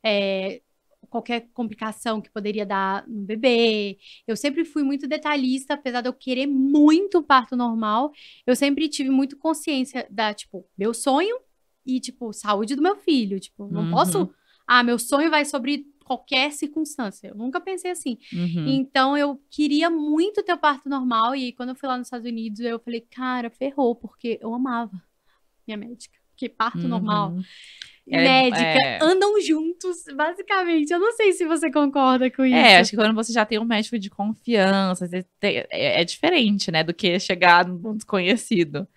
É, qualquer complicação que poderia dar no bebê. Eu sempre fui muito detalhista, apesar de eu querer muito parto normal. Eu sempre tive muito consciência da, tipo, meu sonho e, tipo, saúde do meu filho. Tipo, não uhum. posso. Ah, meu sonho vai sobre qualquer circunstância. Eu nunca pensei assim. Uhum. Então eu queria muito ter o parto normal e quando eu fui lá nos Estados Unidos, eu falei, cara, ferrou, porque eu amava minha médica, porque parto uhum. normal é, é. médica é... andam juntos, basicamente. Eu não sei se você concorda com é, isso. É, acho que quando você já tem um médico de confiança, tem, é, é, diferente, né, do que chegar num desconhecido.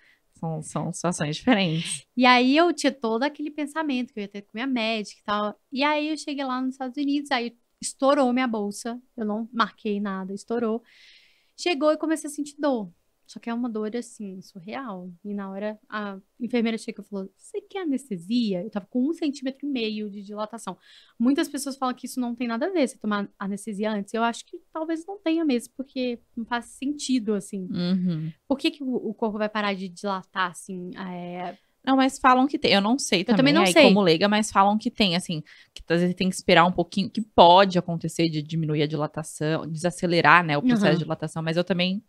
São, são situações diferentes. E aí eu tinha todo aquele pensamento que eu ia ter com minha médica e tal. E aí eu cheguei lá nos Estados Unidos, aí estourou minha bolsa. Eu não marquei nada, estourou. Chegou e comecei a sentir dor. Só que é uma dor, assim, surreal. E na hora, a enfermeira chegou e falou: Você quer anestesia? Eu tava com um centímetro e meio de dilatação. Muitas pessoas falam que isso não tem nada a ver, você tomar anestesia antes. Eu acho que talvez não tenha mesmo, porque não faz sentido, assim. Uhum. Por que, que o corpo vai parar de dilatar, assim? É... Não, mas falam que tem. Eu não sei também, eu também não aí, sei. como leiga, mas falam que tem, assim, que às vezes tem que esperar um pouquinho, que pode acontecer de diminuir a dilatação, desacelerar, né, o processo uhum. de dilatação, mas eu também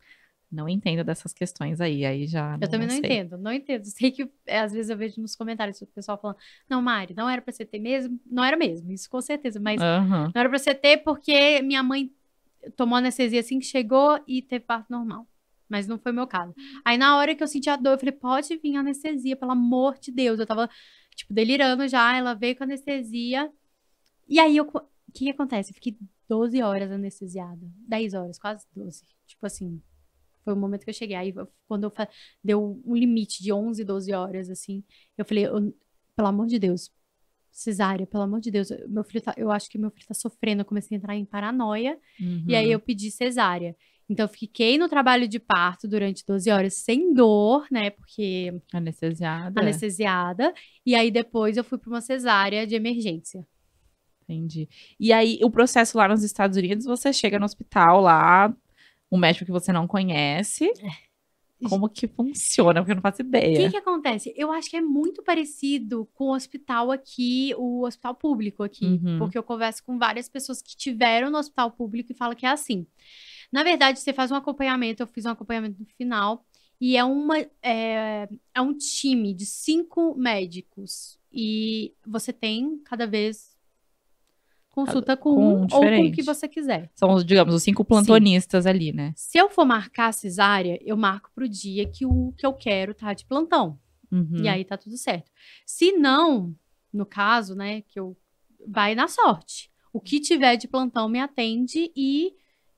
não entendo dessas questões aí, aí já. eu também não, sei. entendo, não entendo. Sei que é, às vezes eu vejo nos comentários o pessoal falando, não, Mari, não era pra você ter mesmo, não era mesmo, isso com certeza, mas uhum. não era pra você ter porque minha mãe tomou anestesia assim que chegou e teve parto normal. Mas não foi meu caso. Aí na hora que eu senti a dor, eu falei, pode vir anestesia, pelo amor de Deus. Eu tava, tipo, delirando já, ela veio com anestesia. E aí eu. O que, que acontece? Eu fiquei 12 horas anestesiada. 10 horas, quase 12. Tipo assim, foi o momento que eu cheguei. Aí, quando eu deu um limite de 11, 12 horas, assim, eu falei, eu, pelo amor de Deus, cesárea, pelo amor de Deus, meu filho tá, eu acho que meu filho tá sofrendo. Eu comecei a entrar em paranoia, uhum. e aí uhum. eu pedi cesárea. Então, eu fiquei no trabalho de parto durante 12 horas sem dor, né? Porque. Anestesiada. Anestesiada. E aí, depois, eu fui para uma cesárea de emergência. Entendi. E aí, o processo lá nos Estados Unidos, você chega no hospital lá, um médico que você não conhece. É. Como que funciona? Porque eu não faço ideia. O que, que acontece? Eu acho que é muito parecido com o hospital aqui, o hospital público aqui. Uhum. Porque eu converso com várias pessoas que tiveram no hospital público e falam que é assim. Na verdade, você faz um acompanhamento, eu fiz um acompanhamento no final, e é, uma, é, é um time de cinco médicos. E você tem cada vez Consulta com, com um, ou com o que você quiser. São, digamos, os cinco plantonistas Sim. ali, né? Se eu for marcar cesárea, eu marco pro dia que o que eu quero tá de plantão. Uhum. E aí tá tudo certo. Se não, no caso, né, que eu vai na sorte. O que tiver de plantão me atende e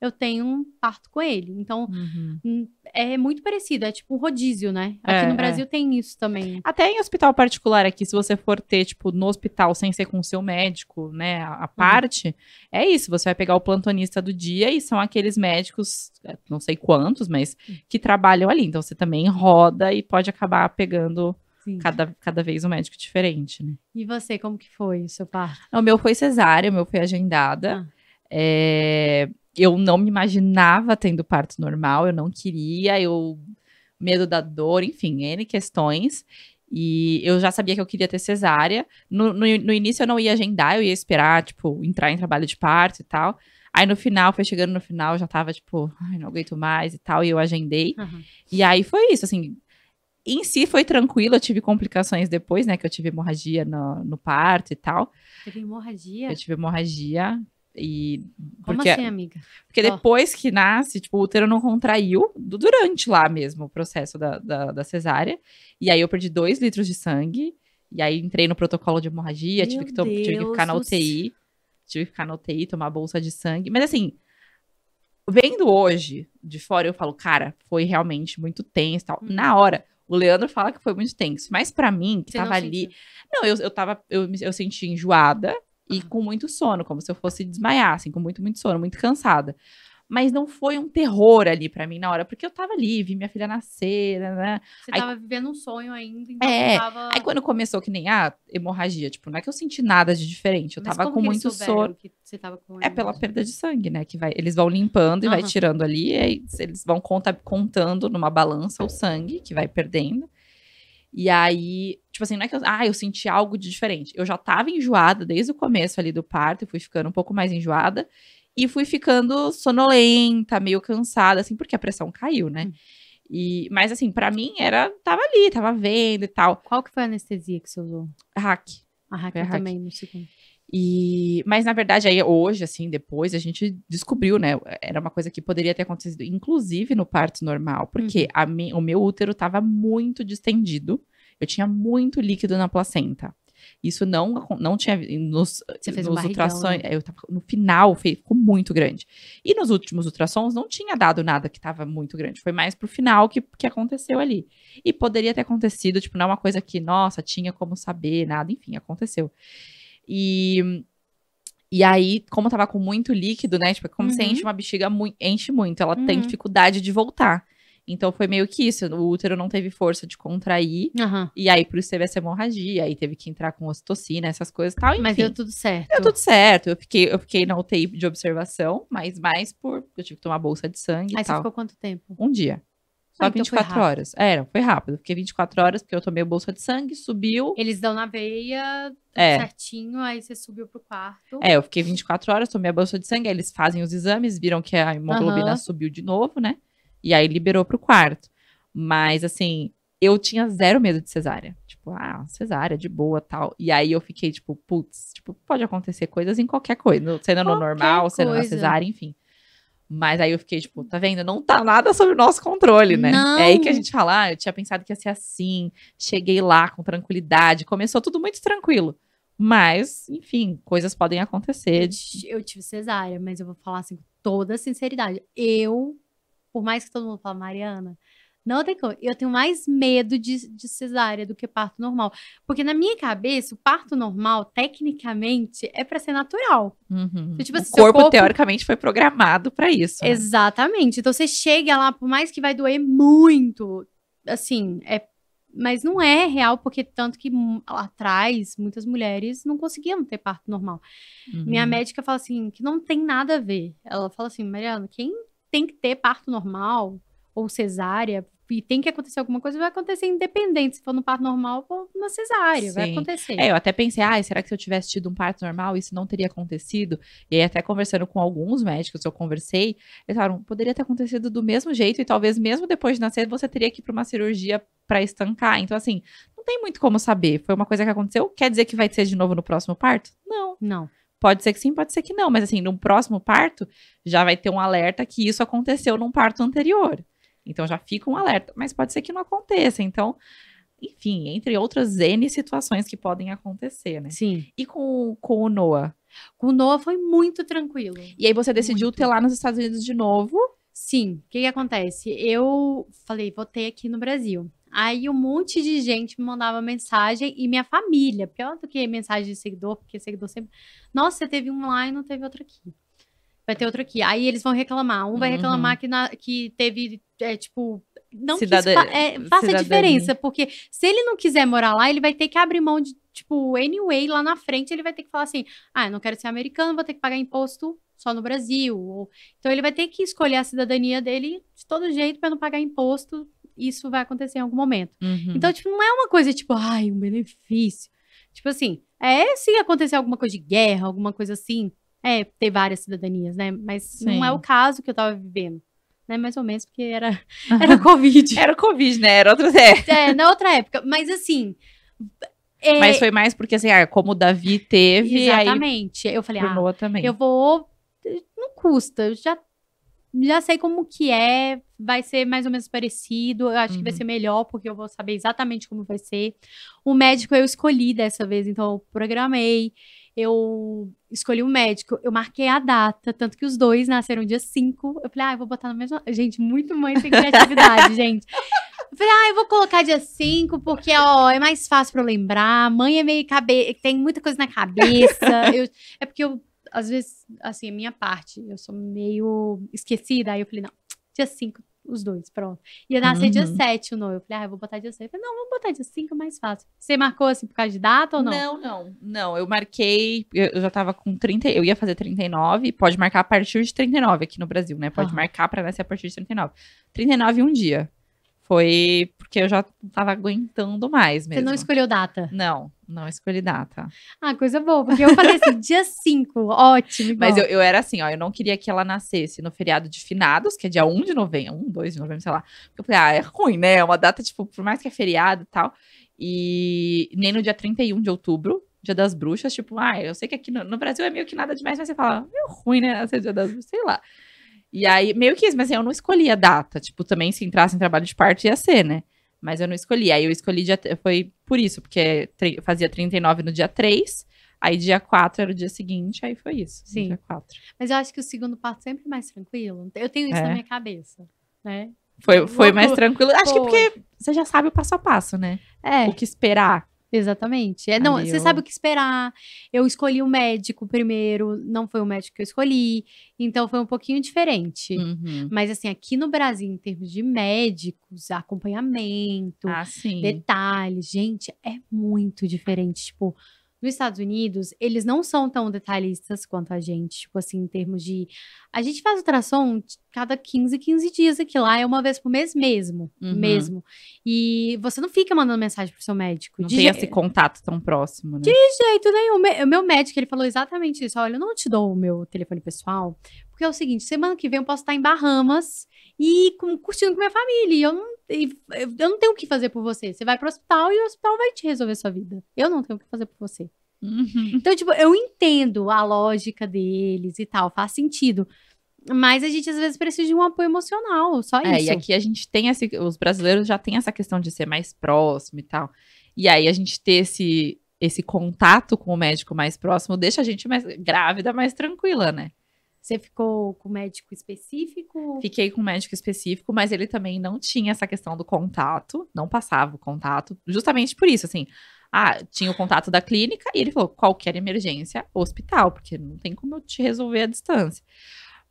eu tenho um parto com ele. Então, uhum. Hum, é muito parecido, é tipo um rodízio, né? Aqui é, no é. Brasil é. tem isso também. Até em hospital particular aqui, se você for ter, tipo, no hospital sem ser com o seu médico, né, a, a uhum. parte, uhum. é isso, você vai pegar o plantonista do dia e são aqueles médicos, é, não sei quantos, mas que trabalham ali. Então, você também roda e pode acabar pegando cada, cada vez um médico diferente, né? E você, como que foi o seu parto? O meu foi cesárea, o meu foi agendada. Ah. É, eu não me imaginava tendo parto normal, eu não queria, eu medo da dor, enfim, N questões. E eu já sabia que eu queria ter cesárea. No, no, no, início eu não ia agendar, eu ia esperar, tipo, entrar em trabalho de parto e tal. Aí no final, foi chegando no final, eu já tava, tipo, ai, não aguento mais e tal, e eu agendei. Uhum. E aí foi isso, assim. Em si foi tranquilo, eu tive complicações depois, né? Que eu tive hemorragia no, no parto e tal. Teve hemorragia? Eu tive hemorragia, e Como porque, assim, amiga? Porque oh. depois que nasce, tipo, o útero não contraiu durante lá mesmo o processo da, da, da, cesárea. E aí eu perdi dois litros de sangue. E aí entrei no protocolo de hemorragia, tive que, tive que, ficar na UTI. Tive que ficar na UTI, tomar bolsa de sangue. Mas assim, vendo hoje de fora, eu falo, cara, foi realmente muito tenso tal. Hum. Na hora, o Leandro fala que foi muito tenso. Mas para mim, que Você tava não ali. Não, eu, eu tava. Eu, eu senti enjoada e com muito sono, como se eu fosse desmaiar, assim, com muito, muito sono, muito cansada. Mas não foi um terror ali para mim na hora, porque eu tava ali, vi minha filha nascer, né, né? Você aí, tava vivendo um sonho ainda, então é, tava... Aí quando começou que nem a ah, hemorragia, tipo, não é que eu senti nada de diferente, eu Mas tava com muito sono. Com é pela perda de sangue, né? Que vai, eles vão limpando e uhum. vai tirando ali, e eles vão conta, contando numa balança o sangue que vai perdendo. E aí, tipo assim, não é que eu, ah, eu senti algo de diferente. Eu já tava enjoada desde o começo ali do parto, fui ficando um pouco mais enjoada e fui ficando sonolenta, meio cansada assim, porque a pressão caiu, né? Hum. E, mas assim, para mim era tava ali, tava vendo e tal. Qual que foi a anestesia que você usou? Hack. A hack, hack. também no segundo. E, mas na verdade aí hoje assim depois a gente descobriu né era uma coisa que poderia ter acontecido inclusive no parto normal porque uhum. a me, o meu útero estava muito distendido eu tinha muito líquido na placenta isso não não tinha nos, Você fez nos um ultrassons né? eu tava, no final ficou muito grande e nos últimos ultrassons não tinha dado nada que estava muito grande foi mais pro final que que aconteceu ali e poderia ter acontecido tipo não é uma coisa que nossa tinha como saber nada enfim aconteceu e, e aí, como tava com muito líquido, né? Tipo, é como uhum. você enche uma bexiga, enche muito, ela uhum. tem dificuldade de voltar. Então foi meio que isso, o útero não teve força de contrair, uhum. e aí por isso teve essa hemorragia, aí teve que entrar com ocitocina, essas coisas e tal, enfim. Mas deu tudo certo. Deu tudo certo, eu fiquei, eu fiquei na UTI de observação, mas mais por, eu tive que tomar bolsa de sangue aí e tal. ficou quanto tempo? Um dia. Só ah, então 24 horas. Era, é, foi rápido. Fiquei 24 horas, porque eu tomei o bolsa de sangue, subiu. Eles dão na veia, é. certinho, aí você subiu pro quarto. É, eu fiquei 24 horas, tomei a bolsa de sangue, aí eles fazem os exames, viram que a hemoglobina uhum. subiu de novo, né? E aí liberou pro quarto. Mas, assim, eu tinha zero medo de cesárea. Tipo, ah, cesárea, de boa, tal. E aí eu fiquei, tipo, putz, tipo, pode acontecer coisas em qualquer coisa. Sendo qualquer no normal, coisa. sendo na cesárea, enfim. Mas aí eu fiquei, tipo, tá vendo? Não tá nada sobre o nosso controle, né? Não. É aí que a gente fala, ah, eu tinha pensado que ia ser assim, cheguei lá com tranquilidade, começou tudo muito tranquilo. Mas, enfim, coisas podem acontecer. Eu, eu tive cesárea, mas eu vou falar assim, com toda sinceridade. Eu, por mais que todo mundo fale, Mariana, não tem como. Eu tenho mais medo de, de cesárea do que parto normal. Porque na minha cabeça, o parto normal, tecnicamente, é para ser natural. Uhum. Então, tipo, o assim, corpo, corpo, teoricamente, foi programado para isso. Né? Exatamente. Então você chega lá, por mais que vai doer muito, assim, é mas não é real, porque tanto que lá atrás, muitas mulheres não conseguiam ter parto normal. Uhum. Minha médica fala assim, que não tem nada a ver. Ela fala assim, Mariana, quem tem que ter parto normal ou cesárea e tem que acontecer alguma coisa, vai acontecer independente. Se for no parto normal, for na cesárea, Sim. vai acontecer. É, eu até pensei, ah, será que se eu tivesse tido um parto normal, isso não teria acontecido? E aí, até conversando com alguns médicos, eu conversei, eles falaram, poderia ter acontecido do mesmo jeito, e talvez mesmo depois de nascer, você teria que ir para uma cirurgia para estancar. Então, assim, não tem muito como saber. Foi uma coisa que aconteceu, quer dizer que vai ser de novo no próximo parto? Não. Não. Pode ser que sim, pode ser que não, mas assim, no próximo parto já vai ter um alerta que isso aconteceu num parto anterior. Então já fica um alerta, mas pode ser que não aconteça. Então, enfim, entre outras N situações que podem acontecer, né? Sim. E com, com o Noah? Com o Noah foi muito tranquilo. E aí você decidiu muito. ter lá nos Estados Unidos de novo? Sim. O que, que acontece? Eu falei, votei aqui no Brasil. Aí um monte de gente me mandava mensagem e minha família, pior do que mensagem de seguidor, porque seguidor sempre. Nossa, você teve um lá e não teve outro aqui vai ter outro aqui. Aí eles vão reclamar. Um vai reclamar uhum. que, na, que teve, é, tipo, não Cidadã... que isso é, faça Cidadania. diferença, porque se ele não quiser morar lá, ele vai ter que abrir mão de, tipo, anyway, lá na frente ele vai ter que falar assim, ah, não quero ser americano, vou ter que pagar imposto só no Brasil. Ou... Então ele vai ter que escolher a cidadania dele de todo jeito para não pagar imposto. Isso vai acontecer em algum momento. Uhum. Então, tipo, não é uma coisa tipo, ai, um benefício. Tipo assim, é se acontecer alguma coisa de guerra, alguma coisa assim, é, ter várias cidadanias, né? Mas Sim. não é o caso que eu tava vivendo. Né, mais ou menos, porque era, era Covid. era Covid, né? Era outra época. É, na outra época. Mas assim. É... Mas foi mais porque, assim, ah, como o Davi teve. Exatamente. Aí... Eu falei, ah, também. eu vou. Não custa, eu já, já sei como que é, vai ser mais ou menos parecido. Eu acho uhum. que vai uhum. ser melhor, porque eu vou saber exatamente como vai ser. O médico eu escolhi dessa vez, então eu programei eu escolhi o um médico, eu marquei a data, tanto que os dois nasceram dia 5. Eu falei, ah, eu vou botar na mesma. Gente, muito mãe sem criatividade, gente. Eu falei, ah, eu vou colocar dia 5, porque ó, é mais fácil pra eu lembrar. Mãe é meio cabeça tem muita coisa na cabeça. Eu... É porque eu, às vezes, assim, a minha parte, eu sou meio esquecida. Aí eu falei, não, dia 5, os dois, pronto. Ia nascer uhum. dia 7 o noivo. Eu falei, ah, eu vou botar dia 7. Eu falei, não, vamos botar dia 5, é mais fácil. Você marcou assim por causa de data ou não? Não, não, não. Eu marquei, eu já tava com 30, eu ia fazer 39, pode marcar a partir de 39 aqui no Brasil, né? Pode uhum. marcar pra nascer a partir de 39. 39 um dia. Foi porque eu já tava aguentando mais mesmo. Você não escolheu data? Não, não escolhi data. Ah, coisa boa, porque eu falei assim, dia 5, ótimo. Bom. Mas eu, eu, era assim, ó, eu não queria que ela nascesse no feriado de finados, que é dia 1 de novembro, 1, 2 de novembro, sei lá. porque Eu falei, ah, é ruim, né? É uma data, tipo, por mais que é feriado e tal. E nem no dia 31 de outubro, Dia das Bruxas, tipo, ah, eu sei que aqui no, no Brasil é meio que nada demais, mas você fala, meio ah, é ruim, né? Nascer Dia das Bruxas, sei lá. E aí, meio que isso, mas eu não escolhi a data. Tipo, também se entrasse em trabalho de parte ia ser, né? Mas eu não escolhi. Aí eu escolhi, dia, foi por isso, porque fazia 39 no dia 3, aí dia 4 era o dia seguinte, aí foi isso. Sim. Dia 4. Mas eu acho que o segundo parto sempre é mais tranquilo. Eu tenho isso é. na minha cabeça, né? Foi, é foi mais tranquilo. Acho pô. que porque você já sabe o passo a passo, né? É. O que esperar. Exatamente. É, não, Ali você eu... sabe o que esperar. Eu escolhi o médico primeiro, não foi o médico que eu escolhi. Então foi um pouquinho diferente. Uhum. Mas assim, aqui no Brasil, em termos de médicos, acompanhamento, ah, detalhes, gente, é muito diferente. Tipo, nos Estados Unidos, eles não são tão detalhistas quanto a gente, tipo assim, em termos de. A gente faz ultrassom cada 15, 15 dias aqui lá, é uma vez por mês mesmo. Uhum. Mesmo. E você não fica mandando mensagem pro seu médico. Não tem je... esse contato tão próximo, né? De jeito nenhum. O meu médico, ele falou exatamente isso. Olha, eu não te dou o meu telefone pessoal, porque é o seguinte, semana que vem eu posso estar em Bahamas e com, curtindo com minha família. E eu não, eu não tenho o que fazer por você. Você vai pro hospital e o hospital vai te resolver sua vida. Eu não tenho o que fazer por você. Uhum. Então, tipo, eu entendo a lógica deles e tal, faz sentido. Mas a gente às vezes precisa de um apoio emocional, só é, isso. E aqui a gente tem esse. Os brasileiros já tem essa questão de ser mais próximo e tal. E aí a gente ter esse, esse contato com o médico mais próximo deixa a gente mais grávida, mais tranquila, né? Você ficou com médico específico? Fiquei com médico específico, mas ele também não tinha essa questão do contato, não passava o contato, justamente por isso, assim. Ah, tinha o contato da clínica e ele falou: qualquer emergência, hospital, porque não tem como eu te resolver a distância.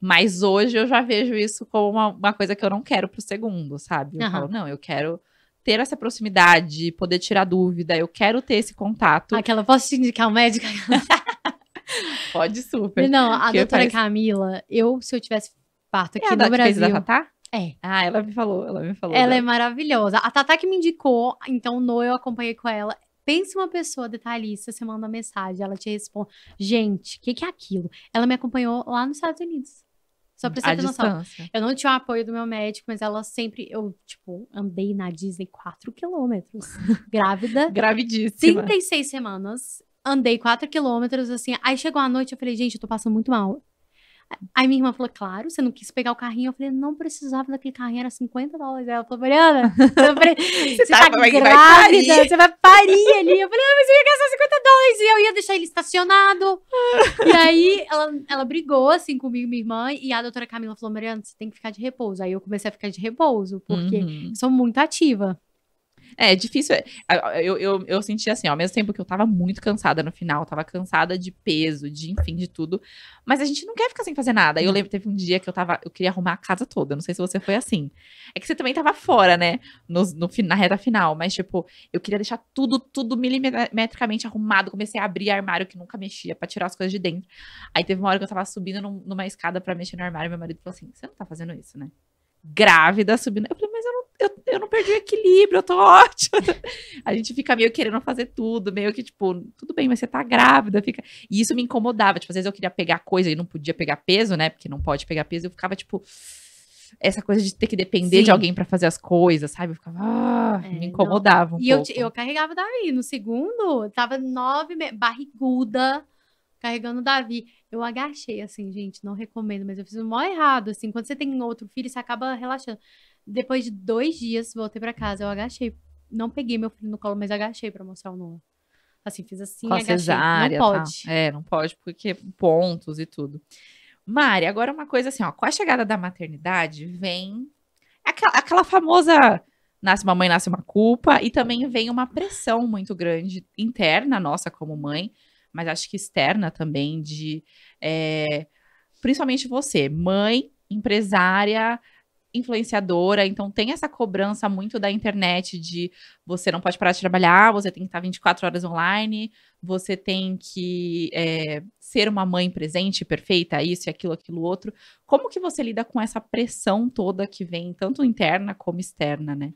Mas hoje eu já vejo isso como uma, uma coisa que eu não quero pro segundo, sabe? Eu uhum. falo, não, eu quero ter essa proximidade, poder tirar dúvida, eu quero ter esse contato. Aquela, posso te indicar um médico? Pode super. Não, a Porque doutora parece... Camila, eu, se eu tivesse parto é aqui é no Brasil. Tatá? É. Ah, ela me falou, ela me falou. Ela dela. é maravilhosa. A Tatá que me indicou, então no eu acompanhei com ela. Pense uma pessoa detalhista, você manda mensagem, ela te responde. Gente, o que, que é aquilo? Ela me acompanhou lá nos Estados Unidos. Só pra você ter noção. Eu não tinha o apoio do meu médico, mas ela sempre. Eu, tipo, andei na Disney 4 quilômetros. Grávida. Gravidíssima. 36 semanas andei 4 quilômetros, assim. Aí chegou a noite, eu falei, gente, eu tô passando muito mal. Aí minha irmã falou, claro, você não quis pegar o carrinho. Eu falei, não precisava daquele carrinho, era 50 dólares. Ela falou, Mariana, você, você tá, tá é grávida, vai você vai parir ali. Eu falei, ah, mas eu ia gastar 50 dólares e eu ia deixar ele estacionado. e aí ela, ela brigou, assim, comigo, minha irmã, e a doutora Camila falou, Mariana, você tem que ficar de repouso. Aí eu comecei a ficar de repouso, porque uhum. sou muito ativa. É, difícil. É, eu, eu, eu senti assim, ó, ao mesmo tempo que eu tava muito cansada no final, tava cansada de peso, de enfim, de tudo. Mas a gente não quer ficar sem fazer nada. E eu lembro, teve um dia que eu tava, eu queria arrumar a casa toda. Eu não sei se você foi assim. É que você também tava fora, né? No, no, na reta final. Mas, tipo, eu queria deixar tudo, tudo milimetricamente arrumado. Comecei a abrir armário que nunca mexia pra tirar as coisas de dentro. Aí teve uma hora que eu tava subindo num, numa escada pra mexer no armário. Meu marido falou assim: Você não tá fazendo isso, né? grávida, subindo. Eu falei, mas eu não, eu, eu não perdi o equilíbrio, eu tô ótima. A gente fica meio querendo fazer tudo, meio que, tipo, tudo bem, mas você tá grávida, fica. E isso me incomodava. Tipo, às vezes eu queria pegar coisa e não podia pegar peso, né? Porque não pode pegar peso, eu ficava, tipo. Essa coisa de ter que depender Sim. de alguém para fazer as coisas, sabe? Eu ficava, ah, é, me incomodava. Um e eu, eu carregava daí, no segundo, tava nove, barriguda, carregando Davi. Eu agachei, assim, gente, não recomendo, mas eu fiz o maior errado, assim. Quando você tem outro filho, você acaba relaxando. Depois de dois dias, voltei para casa, eu agachei. Não peguei meu filho no colo, mas agachei para mostrar o Noah. Assim, fiz assim, Com agachei. Cesárea, não tá? pode. Tá. É, não pode, porque pontos e tudo. Mari, agora uma coisa assim, ó. Com a chegada da maternidade, vem aquela, aquela famosa nasce uma mãe, nasce uma culpa, e também vem uma pressão muito grande interna nossa como mãe, mas acho que externa também, de é, principalmente você, mãe, empresária, influenciadora, então tem essa cobrança muito da internet de você não pode parar de trabalhar, você tem que estar 24 horas online, você tem que é, ser uma mãe presente, perfeita, isso e aquilo, aquilo outro. Como que você lida com essa pressão toda que vem, tanto interna como externa, né?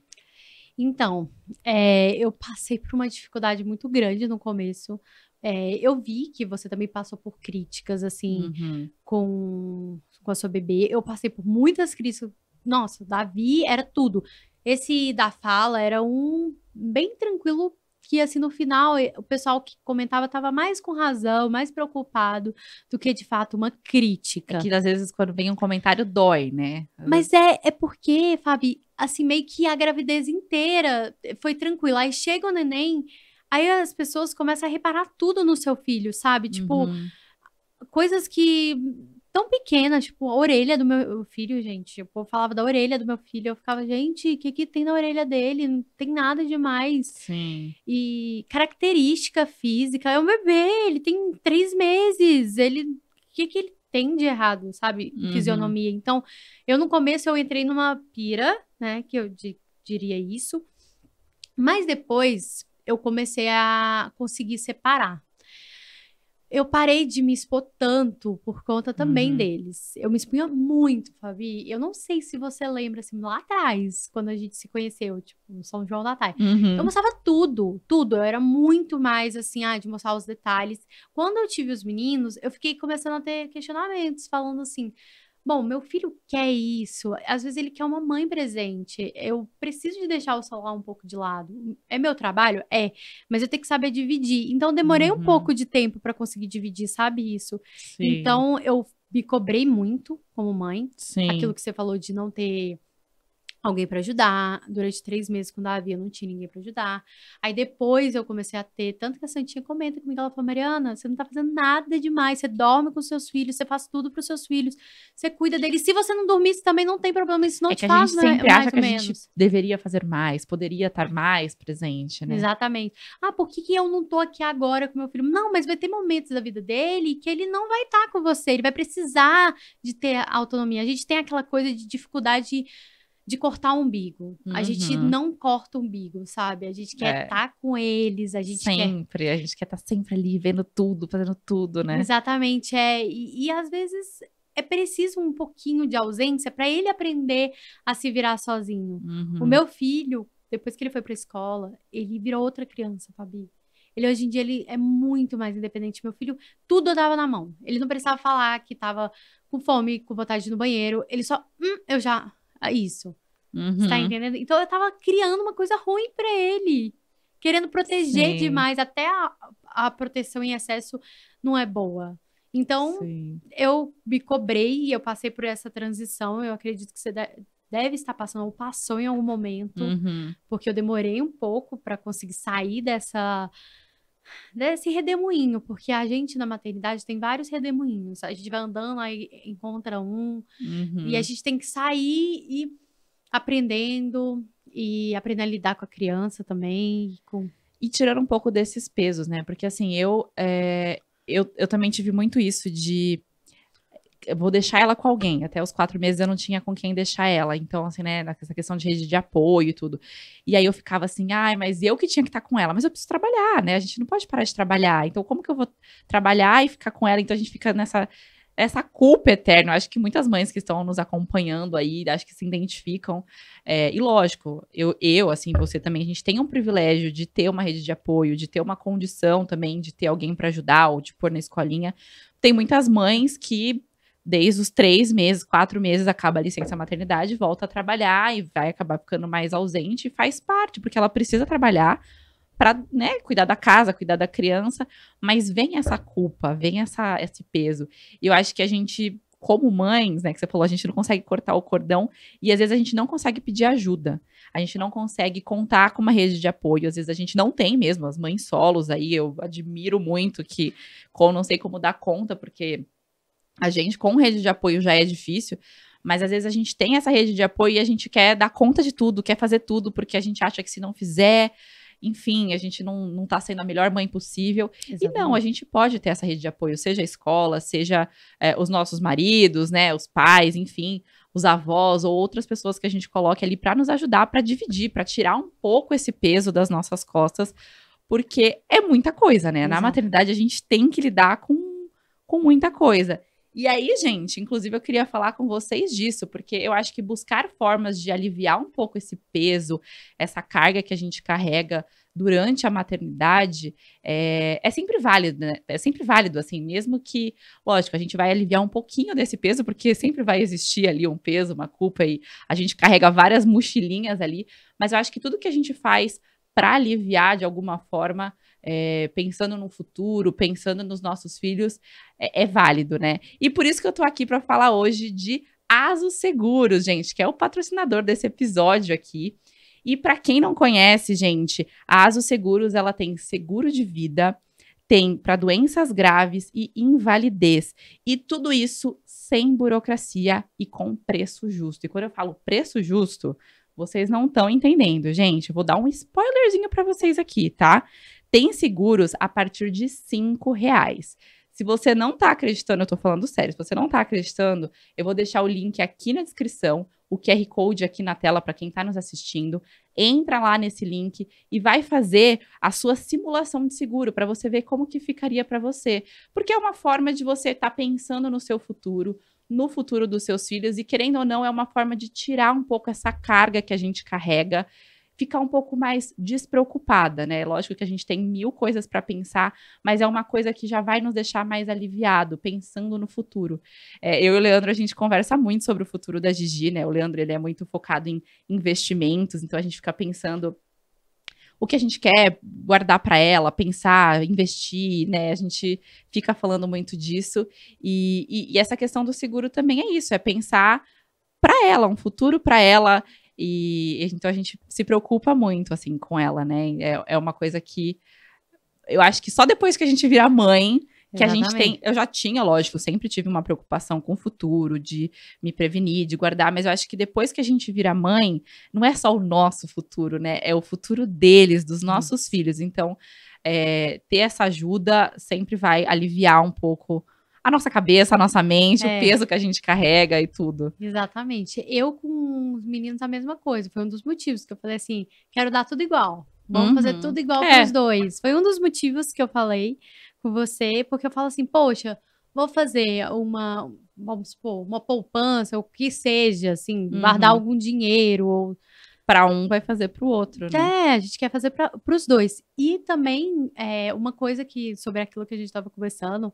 Então, é, eu passei por uma dificuldade muito grande no começo, é, eu vi que você também passou por críticas, assim, uhum. com, com a sua bebê. Eu passei por muitas críticas. Nossa, Davi era tudo. Esse da fala era um bem tranquilo que assim no final eh, o pessoal que comentava estava mais com razão, mais preocupado do que de fato uma é crítica. É que às vezes quando vem um comentário dói, né? Mas é, é porque, Fabi, assim meio que a gravidez inteira eh, foi tranquila. Aí chega o neném, Aí as pessoas começam a reparar tudo no seu filho, sabe? Tipo, uhum. coisas que tão pequenas, tipo, a orelha do meu filho, gente. O povo falava da orelha do meu filho. Eu ficava, gente, o que, que tem na orelha dele? Não tem nada demais. Sim. E característica física. É um bebê, ele tem três meses. Ele. O que, que ele tem de errado, sabe? Uhum. Fisionomia. Então, eu no começo eu entrei numa pira, né? Que eu di diria isso. Mas depois, eu comecei a conseguir separar. Eu parei de me expor tanto por conta também uhum. deles. Eu me expunha muito, Fabi. Eu não sei se você lembra, assim, lá atrás, quando a gente se conheceu, tipo, no São João da Taia. Uhum. Eu mostrava tudo, tudo. Eu era muito mais, assim, ah, de mostrar os detalhes. Quando eu tive os meninos, eu fiquei começando a ter questionamentos, falando assim, bom, meu filho quer isso, às vezes ele quer uma mãe presente, eu preciso de deixar o celular um pouco de lado. É meu trabalho? É, mas eu tenho que saber dividir. Então, demorei uhum. um pouco de tempo para conseguir dividir, sabe isso? Sim. Então, eu me cobrei muito como mãe, Sim. aquilo que você falou de não ter alguém para ajudar. Durante três meses, quando eu não tinha ninguém para ajudar. Aí depois eu comecei a ter, tanto que a Santinha comenta comigo, ela falou, Mariana, você não tá fazendo nada demais, você dorme com seus filhos, você faz tudo para os seus filhos, você cuida deles. Se você não dormisse também não tem problema, isso não é te faz, né? Sempre mais acha que menos. a gente deveria fazer mais, poderia estar mais presente, né? Exatamente. Ah, por que, que eu não tô aqui agora com meu filho? Não, mas vai ter momentos da vida dele que ele não vai estar tá com você, ele vai precisar de ter autonomia. A gente tem aquela coisa de dificuldade de de cortar o umbigo. Uhum. A gente uhum. não corta o umbigo, sabe? A gente quer estar é. tá com eles, a gente sempre, quer... a gente quer estar tá sempre ali vendo tudo, fazendo tudo, né? Exatamente, é. E, e às vezes é preciso um pouquinho de ausência para ele aprender a se virar sozinho. Uhum. O meu filho, depois que ele foi para escola, ele virou outra criança, Fabi. Ele hoje em dia ele é muito mais independente. Meu filho, tudo eu dava na mão. Ele não precisava falar que estava com fome, com vontade de ir no banheiro. Ele só, hum, eu já isso. Tá uhum. Tá entendendo? Então eu tava criando uma coisa ruim para ele. Querendo proteger Sim. demais. Até a, a proteção em excesso não é boa. Então, Sim. eu me cobrei e eu passei por essa transição. Eu acredito que você deve estar passando ou passou em algum momento, uhum. porque eu demorei um pouco para conseguir sair dessa desse né, redemoinho, porque a gente na maternidade tem vários redemoinhos. A gente vai andando, aí encontra um, uhum. e a uhum. gente tem que sair e aprendendo, e aprender a lidar com a criança também. Com... E tirar um pouco desses pesos, né? Porque assim, eu, é, eu, eu também tive muito isso de vou deixar ela com alguém. Até os quatro meses eu não tinha com quem deixar ela. Então, assim, né, essa questão de rede de apoio e tudo. E aí eu ficava assim, ai, mas eu que tinha que estar tá com ela, mas eu preciso trabalhar, né? A gente não pode parar de trabalhar. Então, como que eu vou trabalhar e ficar com ela? Então a gente fica nessa essa culpa eterna. Eu acho que muitas mães que estão nos acompanhando aí, acho que se identificam. É, e lógico, eu, eu, assim, você também, a gente tem um privilégio de ter uma rede de apoio, de ter uma condição também, de ter alguém para ajudar ou de pôr na escolinha. Tem muitas mães que desde os três meses, quatro meses, acaba a licença maternidade, volta a trabalhar e vai acabar ficando mais ausente e faz parte, porque ela precisa trabalhar para né, cuidar da casa, cuidar da criança, mas vem essa culpa, vem essa, esse peso. E eu acho que a gente, como mães, né, que você falou, a gente não consegue cortar o cordão e às vezes a gente não consegue pedir ajuda, a gente não consegue contar com uma rede de apoio, às vezes a gente não tem mesmo, as mães solos aí, eu admiro muito que, com não sei como dar conta, porque a gente com rede de apoio já é difícil, mas às vezes a gente tem essa rede de apoio e a gente quer dar conta de tudo, quer fazer tudo, porque a gente acha que se não fizer, enfim, a gente não, não tá sendo a melhor mãe possível. Exatamente. E não, a gente pode ter essa rede de apoio, seja a escola, seja é, os nossos maridos, né, os pais, enfim, os avós ou outras pessoas que a gente coloque ali para nos ajudar, para dividir, para tirar um pouco esse peso das nossas costas, porque é muita coisa, né? Na maternidade a gente tem que lidar com, com muita coisa. E aí, gente, inclusive eu queria falar com vocês disso, porque eu acho que buscar formas de aliviar um pouco esse peso, essa carga que a gente carrega durante a maternidade, é, é sempre válido, né? É sempre válido, assim, mesmo que, lógico, a gente vai aliviar um pouquinho desse peso, porque sempre vai existir ali um peso, uma culpa, e a gente carrega várias mochilinhas ali, mas eu acho que tudo que a gente faz para aliviar de alguma forma é, pensando no futuro, pensando nos nossos filhos, é, é válido, né? E por isso que eu tô aqui para falar hoje de Asus Seguros, gente, que é o patrocinador desse episódio aqui. E para quem não conhece, gente, a Asus Seguros, ela tem seguro de vida, tem para doenças graves e invalidez. E tudo isso sem burocracia e com preço justo. E quando eu falo preço justo, vocês não estão entendendo, gente. Eu vou dar um spoilerzinho para vocês aqui, tá? tem seguros a partir de cinco reais. Se você não está acreditando, eu estou falando sério, se você não está acreditando, eu vou deixar o link aqui na descrição, o QR Code aqui na tela para quem está nos assistindo. Entra lá nesse link e vai fazer a sua simulação de seguro para você ver como que ficaria para você. Porque é uma forma de você estar tá pensando no seu futuro, no futuro dos seus filhos e querendo ou não é uma forma de tirar um pouco essa carga que a gente carrega ficar um pouco mais despreocupada, né? Lógico que a gente tem mil coisas para pensar, mas é uma coisa que já vai nos deixar mais aliviado, pensando no futuro. É, eu e o Leandro, a gente conversa muito sobre o futuro da Gigi, né? O Leandro, ele é muito focado em investimentos, então a gente fica pensando o que a gente quer guardar para ela, pensar, investir, né? A gente fica falando muito disso. E, e, e essa questão do seguro também é isso, é pensar para ela, um futuro para ela e então a gente se preocupa muito, assim, com ela, né? É, é uma coisa que eu acho que só depois que a gente virar mãe que Exatamente. a gente tem, eu já tinha, lógico, sempre tive uma preocupação com o futuro, de me prevenir, de guardar, mas eu acho que depois que a gente vira mãe, não é só o nosso futuro, né? É o futuro deles, dos nossos hum. filhos. Então, é, ter essa ajuda sempre vai aliviar um pouco a nossa cabeça, a nossa mente, é. o peso que a gente carrega e tudo. Exatamente. Eu com os meninos a mesma coisa. Foi um dos motivos que eu falei assim: quero dar tudo igual. Vamos uhum. fazer tudo igual é. os dois. Foi um dos motivos que eu falei com você, porque eu falo assim: poxa, vou fazer uma, vamos supor, uma poupança, ou o que seja, assim, uhum. guardar algum dinheiro, ou para um vai fazer para o outro, né? É, a gente quer fazer para os dois. E também é, uma coisa que sobre aquilo que a gente estava conversando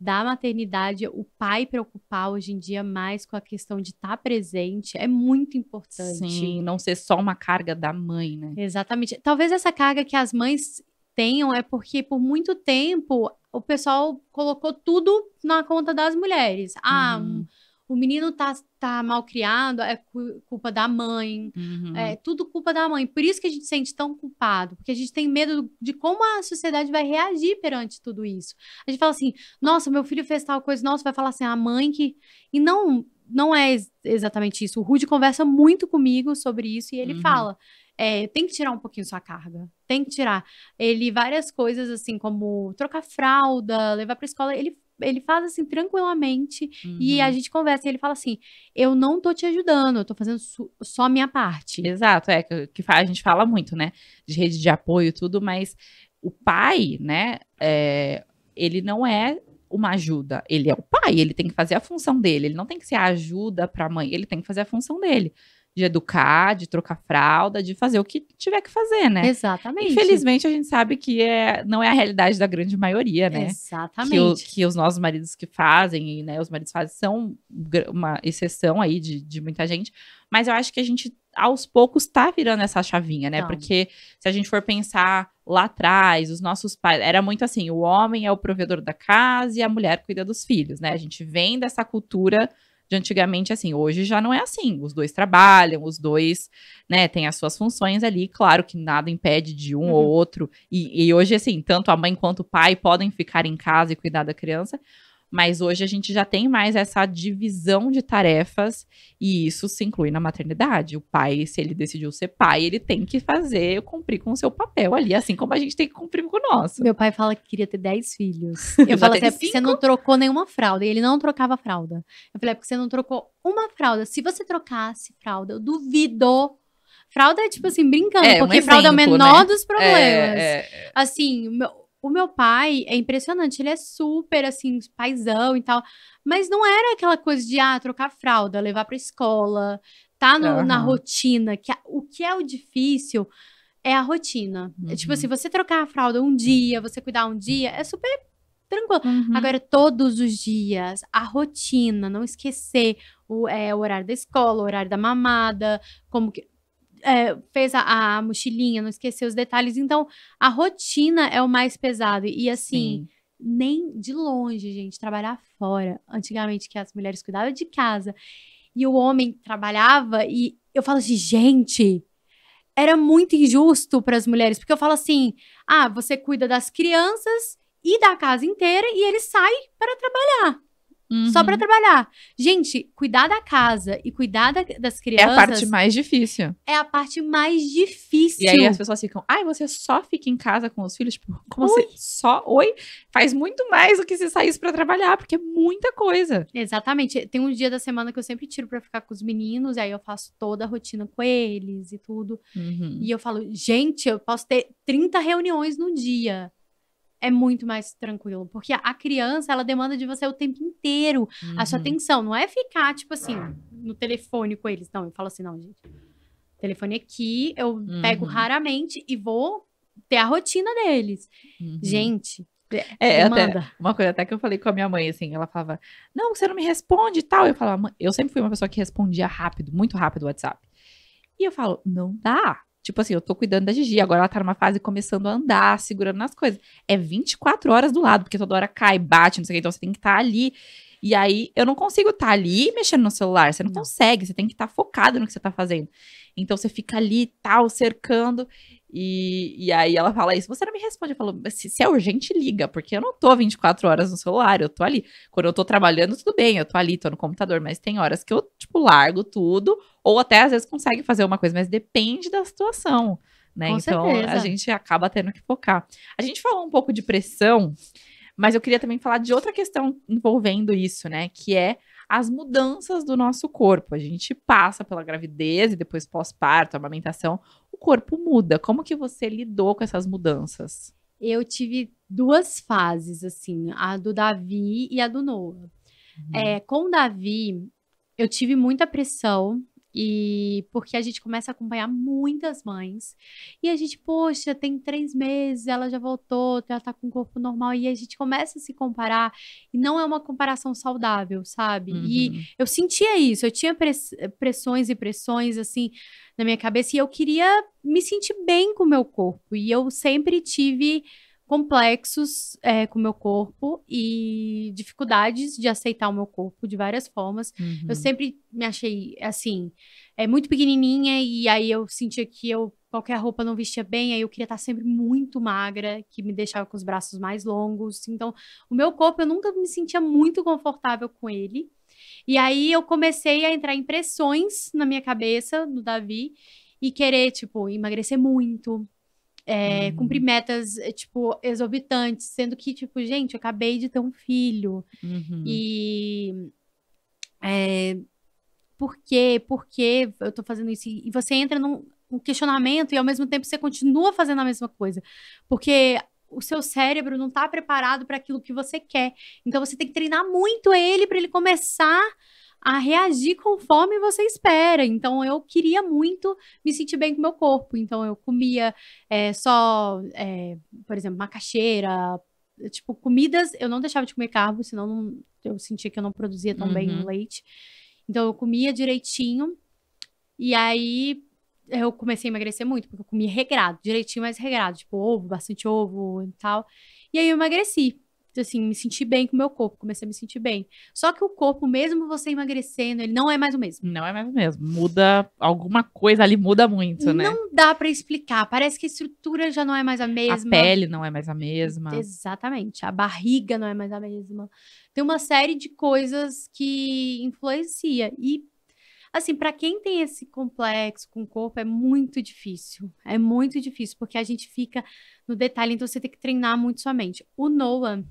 da maternidade, o pai preocupar hoje em dia mais com a questão de estar tá presente é muito importante. Sim, não ser só uma carga da mãe, né? Exatamente. Talvez essa carga que as mães tenham é porque por muito tempo o pessoal colocou tudo na conta das mulheres. Ah, uhum o menino tá, tá mal criado, é culpa da mãe, uhum. é tudo culpa da mãe. Por isso que a gente sente tão culpado, porque a gente tem medo de como a sociedade vai reagir perante tudo isso. A gente fala assim, nossa, meu filho fez tal coisa, nossa, vai falar assim, a mãe que. E não, não é exatamente isso. O Rude conversa muito comigo sobre isso e ele uhum. fala. É, tem que tirar um pouquinho sua carga, tem que tirar. Ele, várias coisas assim, como trocar fralda, levar pra escola, ele ele faz assim tranquilamente uhum. e a uhum. gente conversa e ele fala assim: "Eu não tô te ajudando, eu tô fazendo só a minha parte". Exato, é que, que a gente fala muito, né, de rede de apoio tudo, mas o pai, né, é, ele não é uma ajuda, ele é o pai, ele tem que fazer a função dele, ele não tem que ser a ajuda para a mãe, ele tem que fazer a função dele de educar, de trocar fralda, de fazer o que tiver que fazer, né? Exatamente. Infelizmente, a gente sabe que é, não é a realidade da grande maioria, né? Exatamente. Que, o, que os nossos maridos que fazem, e né, os maridos fazem, são uma exceção aí de, de muita gente. Mas eu acho que a gente, aos poucos, tá virando essa chavinha, né? Não. Tá. Porque se a gente for pensar lá atrás, os nossos pais, era muito assim, o homem é o provedor da casa e a mulher cuida dos filhos, né? A gente vem dessa cultura de antigamente assim. Hoje já não é assim. Os dois trabalham, os dois, né, têm as suas funções ali. Claro que nada impede de um uhum. ou outro. E, e hoje, assim, tanto a mãe quanto o pai podem ficar em casa e cuidar da criança. Mas hoje a gente já tem mais essa divisão de tarefas e isso se inclui na maternidade. O pai, se ele decidiu ser pai, ele tem que fazer, cumprir com o seu papel ali, assim como a gente tem que cumprir com o nosso. Meu pai fala que queria ter 10 filhos. Eu, eu falo assim, é porque você não trocou nenhuma fralda. E ele não trocava fralda. Eu falei, é porque você não trocou uma fralda. Se você trocasse fralda, eu duvido Fralda é tipo assim, brincando, é, porque um exemplo, fralda é o menor né? dos problemas. É, é, é. assim, o meu pai é impressionante, ele é super assim, paisão e tal, mas não era aquela coisa de ah, trocar fralda, levar para escola, tá no, uhum. na rotina, que o que é o difícil é a rotina. Uhum. É, tipo assim, uhum. você trocar a fralda um dia, você cuidar um dia, é super tranquilo. Uhum. Agora, todos os dias, a rotina, não esquecer o, é, o horário da escola, o horário da mamada, como que é, fez a, a, mochilinha, não esqueceu os detalhes. Então, a rotina é o mais pesado. E assim, Sim. nem de longe, gente, trabalhar fora. Antigamente, que as mulheres cuidavam de casa e o homem trabalhava, e eu falo assim, gente. Era muito injusto para as mulheres, porque eu falo assim: ah, você cuida das crianças e da casa inteira e ele sai para trabalhar uhum. só para trabalhar. Gente, cuidar da casa e cuidar da, das crianças. É a parte mais difícil. É a parte mais difícil. E aí as pessoas ficam, ai, ah, você só fica em casa com os filhos? Tipo, como assim? oi. só? Oi? Faz muito mais do que se saísse para trabalhar, porque é muita coisa. Exatamente. Tem um dia da semana que eu sempre tiro para ficar com os meninos, e aí eu faço toda a rotina com eles e tudo. Uhum. E eu falo, gente, eu posso ter 30 reuniões no dia é muito mais tranquilo. Porque a, criança, ela demanda de você o tempo inteiro uhum. a sua uhum. atenção. Não é ficar, tipo assim, no telefone com eles. Não, eu falo assim, não, gente. Telefone aqui, eu uhum. pego raramente e vou ter a rotina deles. Uhum. Gente, é, é até, uma coisa até que eu falei com a minha mãe, assim, ela falava, não, você não me responde e tal. Eu falava, eu sempre fui uma pessoa que respondia rápido, muito rápido o WhatsApp. E eu falo, não dá. Tipo assim, eu tô cuidando da Gigi, agora ela tá numa fase começando a andar, segurando nas coisas. É 24 horas do lado, porque toda hora cai, bate, não sei o que, então você tem que estar tá ali. E aí eu não consigo estar tá ali mexendo no celular, você não, não. consegue, você tem que estar tá focado no que você tá fazendo. Então você fica ali, tal, cercando. E, e aí ela fala isso, você não me responde. Eu falo, se, se, é urgente, liga, porque eu não tô 24 horas no celular, eu tô ali. Quando eu tô trabalhando, tudo bem, eu tô ali, tô no computador, mas tem horas que eu, tipo, largo tudo, ou até às vezes consegue fazer uma coisa, mas depende da situação. Né? Com então certeza. a gente acaba tendo que focar. A gente falou um pouco de pressão, mas eu queria também falar de outra questão envolvendo isso, né? Que é as mudanças do nosso corpo. A gente passa pela gravidez e depois pós-parto, amamentação, o corpo muda. Como que você lidou com essas mudanças? Eu tive duas fases, assim, a do Davi e a do Noah. Uhum. É, com o Davi, eu tive muita pressão e porque a gente começa a acompanhar muitas mães. E a gente, poxa, tem três meses, ela já voltou, ela tá com o corpo normal. E a gente começa a se comparar. E não é uma comparação saudável, sabe? Uhum. E eu sentia isso. Eu tinha pressões e pressões, assim, na minha cabeça. E eu queria me sentir bem com o meu corpo. E eu sempre tive complexos é, com o meu corpo e dificuldades de aceitar o meu corpo de várias formas. Uhum. Eu sempre me achei assim, é muito pequenininha e aí eu sentia que eu qualquer roupa não vestia bem, aí eu queria estar sempre muito magra, que me deixava com os braços mais longos. Então, o meu corpo eu nunca me sentia muito confortável com ele. E aí eu comecei a entrar impressões na minha cabeça do Davi e querer, tipo, emagrecer muito, é, cumprir hum. metas, é, tipo, exorbitantes, sendo que, tipo, gente, eu acabei de ter um filho. Uhum. E. É, por quê? Por que eu tô fazendo isso? E você entra num um questionamento e ao mesmo tempo você continua fazendo a mesma coisa. Porque o seu cérebro não está preparado para aquilo que você quer. Então você tem que treinar muito ele para ele começar a reagir conforme você espera. Então, eu queria muito me sentir bem com o meu corpo. Então, eu comia é, só, é, por exemplo, macaxeira, tipo, comidas. Eu não deixava de comer carbo, senão não, eu sentia que eu não produzia tão uhum. bem o leite. Então, eu comia direitinho. E aí, eu comecei a emagrecer muito, porque eu comia regrado, direitinho, mas regrado, tipo ovo, bastante ovo e tal. E aí eu emagreci assim, me senti bem com o meu corpo, comecei a me sentir bem. Só que o corpo, mesmo você emagrecendo, ele não é mais o mesmo. Não é mais o mesmo. Muda alguma coisa ali, muda muito, né? Não dá para explicar. Parece que a estrutura já não é mais a mesma. A pele não é mais a mesma. Exatamente. A barriga não é mais a mesma. Tem uma série de coisas que influencia e Assim, para quem tem esse complexo com o corpo, é muito difícil. É muito difícil, porque a gente fica no detalhe, então você tem que treinar muito sua mente. O Noah,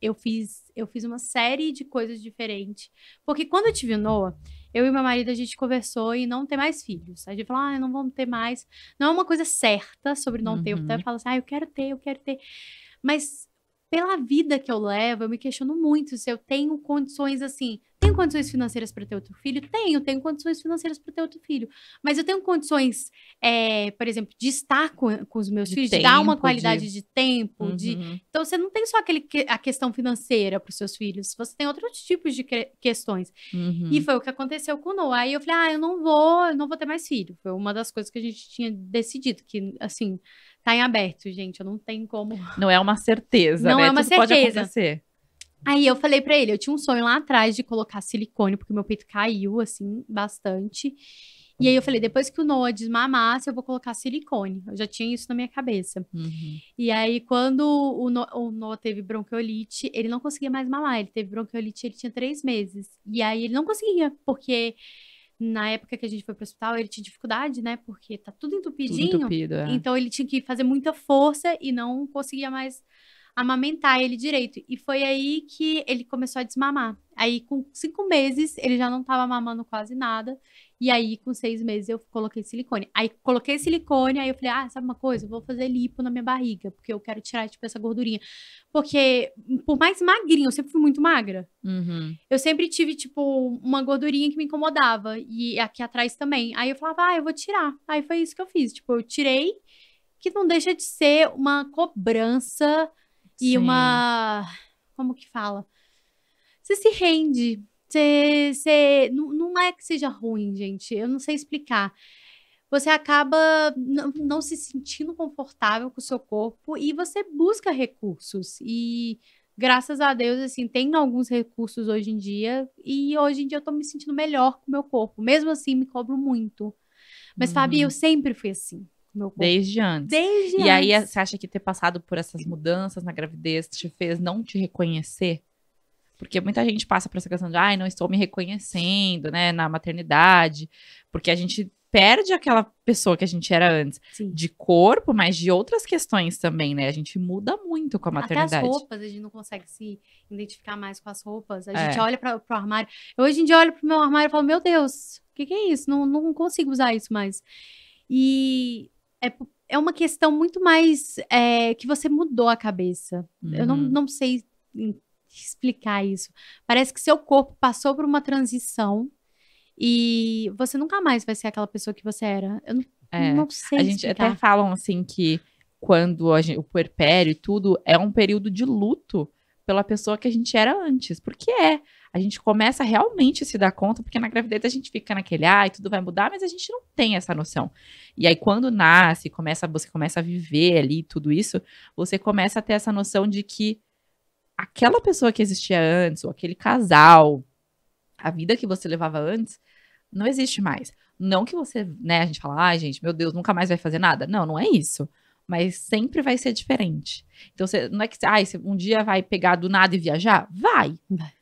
eu fiz, eu fiz uma série de coisas diferentes. Porque quando eu tive o Noah, eu e meu marido, a gente conversou e não ter mais filhos. A gente falou, ah, não vamos ter mais. Não é uma coisa certa sobre não uhum. ter. Eu uhum. até falo assim, ah, eu quero ter, eu quero ter. Mas pela vida que eu levo, eu me questiono muito se eu tenho condições assim. Tenho condições financeiras para ter outro filho? Tenho, tenho condições financeiras para ter outro filho. Mas eu tenho condições, é, por exemplo, de estar com, com os meus de filhos, tempo, de dar uma qualidade de, de tempo. Uhum. De... Então, você não tem só aquele que, a questão financeira para os seus filhos, você tem outros tipos de que, questões. Uhum. E foi o que aconteceu com o Noah. Aí eu falei, ah, eu não vou, eu não vou ter mais filho. Foi uma das coisas que a gente tinha decidido, que, assim, tá em aberto, gente. Eu não tenho como. Não é uma certeza, não né? é uma Tudo certeza. Pode acontecer. Aí eu falei para ele, eu tinha um sonho lá atrás de colocar silicone, porque meu peito caiu, assim, bastante. E aí eu falei, depois que o Noah desmamasse, eu vou colocar silicone. Eu já tinha isso na minha cabeça. Uhum. E aí, quando o, o Noah teve bronquiolite, ele não conseguia mais mamar. Ele teve bronquiolite, ele tinha três meses. E aí ele não conseguia, porque na época que a gente foi pro hospital, ele tinha dificuldade, né? Porque tá tudo entupidinho. Tudo entupido, é. Então ele tinha que fazer muita força e não conseguia mais amamentar ele direito. E foi aí que ele começou a desmamar. Aí, com cinco meses, ele já não estava mamando quase nada. E aí, com seis meses, eu coloquei silicone. Aí, coloquei silicone, aí eu falei, ah, sabe uma coisa? Eu vou fazer lipo na minha barriga, porque eu quero tirar, tipo, essa gordurinha. Porque, por mais magrinha, eu sempre fui muito magra. Uhum. Eu sempre tive, tipo, uma gordurinha que me incomodava. E aqui atrás também. Aí eu falava, ah, eu vou tirar. Aí foi isso que eu fiz. Tipo, eu tirei, que não deixa de ser uma cobrança Sim. e uma. Como que fala? Você se rende você, você, não, não é que seja ruim, gente. Eu não sei explicar. Você acaba não, não se sentindo confortável com o seu corpo e você busca recursos. E graças a Deus, assim, tem alguns recursos hoje em dia. E hoje em dia eu tô me sentindo melhor com o meu corpo. Mesmo assim, me cobro muito. Mas, uhum. Fabi, eu uhum. sempre fui assim. Desde antes. Desde e antes. aí, você acha que ter passado por essas mudanças na gravidez te fez não te reconhecer? Porque muita gente passa por essa questão de, ai, não estou me reconhecendo, né, na maternidade, porque a gente perde aquela pessoa que a gente era antes, Sim. de corpo, mas de outras questões também, né? A gente muda muito com a maternidade. Até as roupas, a gente não consegue se identificar mais com as roupas. A gente é. olha para o armário. Eu, hoje em dia olho para o meu armário e falo, meu Deus, o que, que, é isso? Não, não consigo usar isso mais. E é, é uma questão muito mais é, que você mudou a cabeça. Uhum. Eu não, uhum. não sei explicar isso. Parece que seu corpo passou por uma transição e você nunca mais vai ser aquela pessoa que você era. Eu não, é, não sei. A gente até falam assim que quando gente, o puerpério e tudo é um período de luto pela pessoa que a gente era antes. Porque é. A gente começa realmente a se dar conta, porque na gravidez a gente fica naquele, ah, e tudo vai mudar, mas a gente não tem essa noção. E aí, quando nasce, começa, você começa a viver ali tudo isso, você começa a ter essa noção de que aquela pessoa que existia antes, ou aquele casal, a vida que você levava antes, não existe mais. Não que você, né, a gente fala, ai, ah, gente, meu Deus, nunca mais vai fazer nada. Não, não é isso. Mas sempre vai ser diferente. Então, você, não é que ai, você um dia vai pegar do nada e viajar? Vai. vai.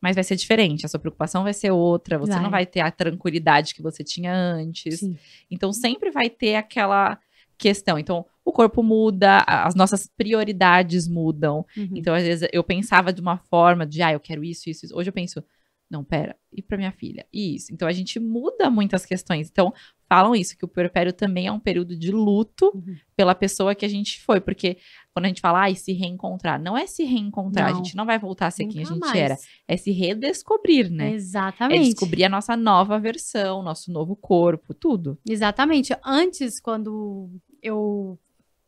Mas vai ser diferente. A sua preocupação vai ser outra. Você vai. não vai ter a tranquilidade que você tinha antes. Sim. Então, sempre vai ter aquela questão. Então, o corpo muda, as nossas prioridades mudam. Uhum. Então, às vezes, eu pensava de uma forma de, ah, eu quero isso, isso, isso. Hoje eu penso, não, pera, e para minha filha? E isso. Então, a gente muda muitas questões. Então, falam isso, que o puerpério também é um período de luto uhum. pela pessoa que a gente foi. Porque quando a gente fala, ah, e se reencontrar, não é se reencontrar, não. a gente não vai voltar a ser Nunca quem a gente mais. era. É se redescobrir, né? É Exatamente. É descobrir a nossa nova versão, nosso novo corpo, tudo. Exatamente. Antes, quando eu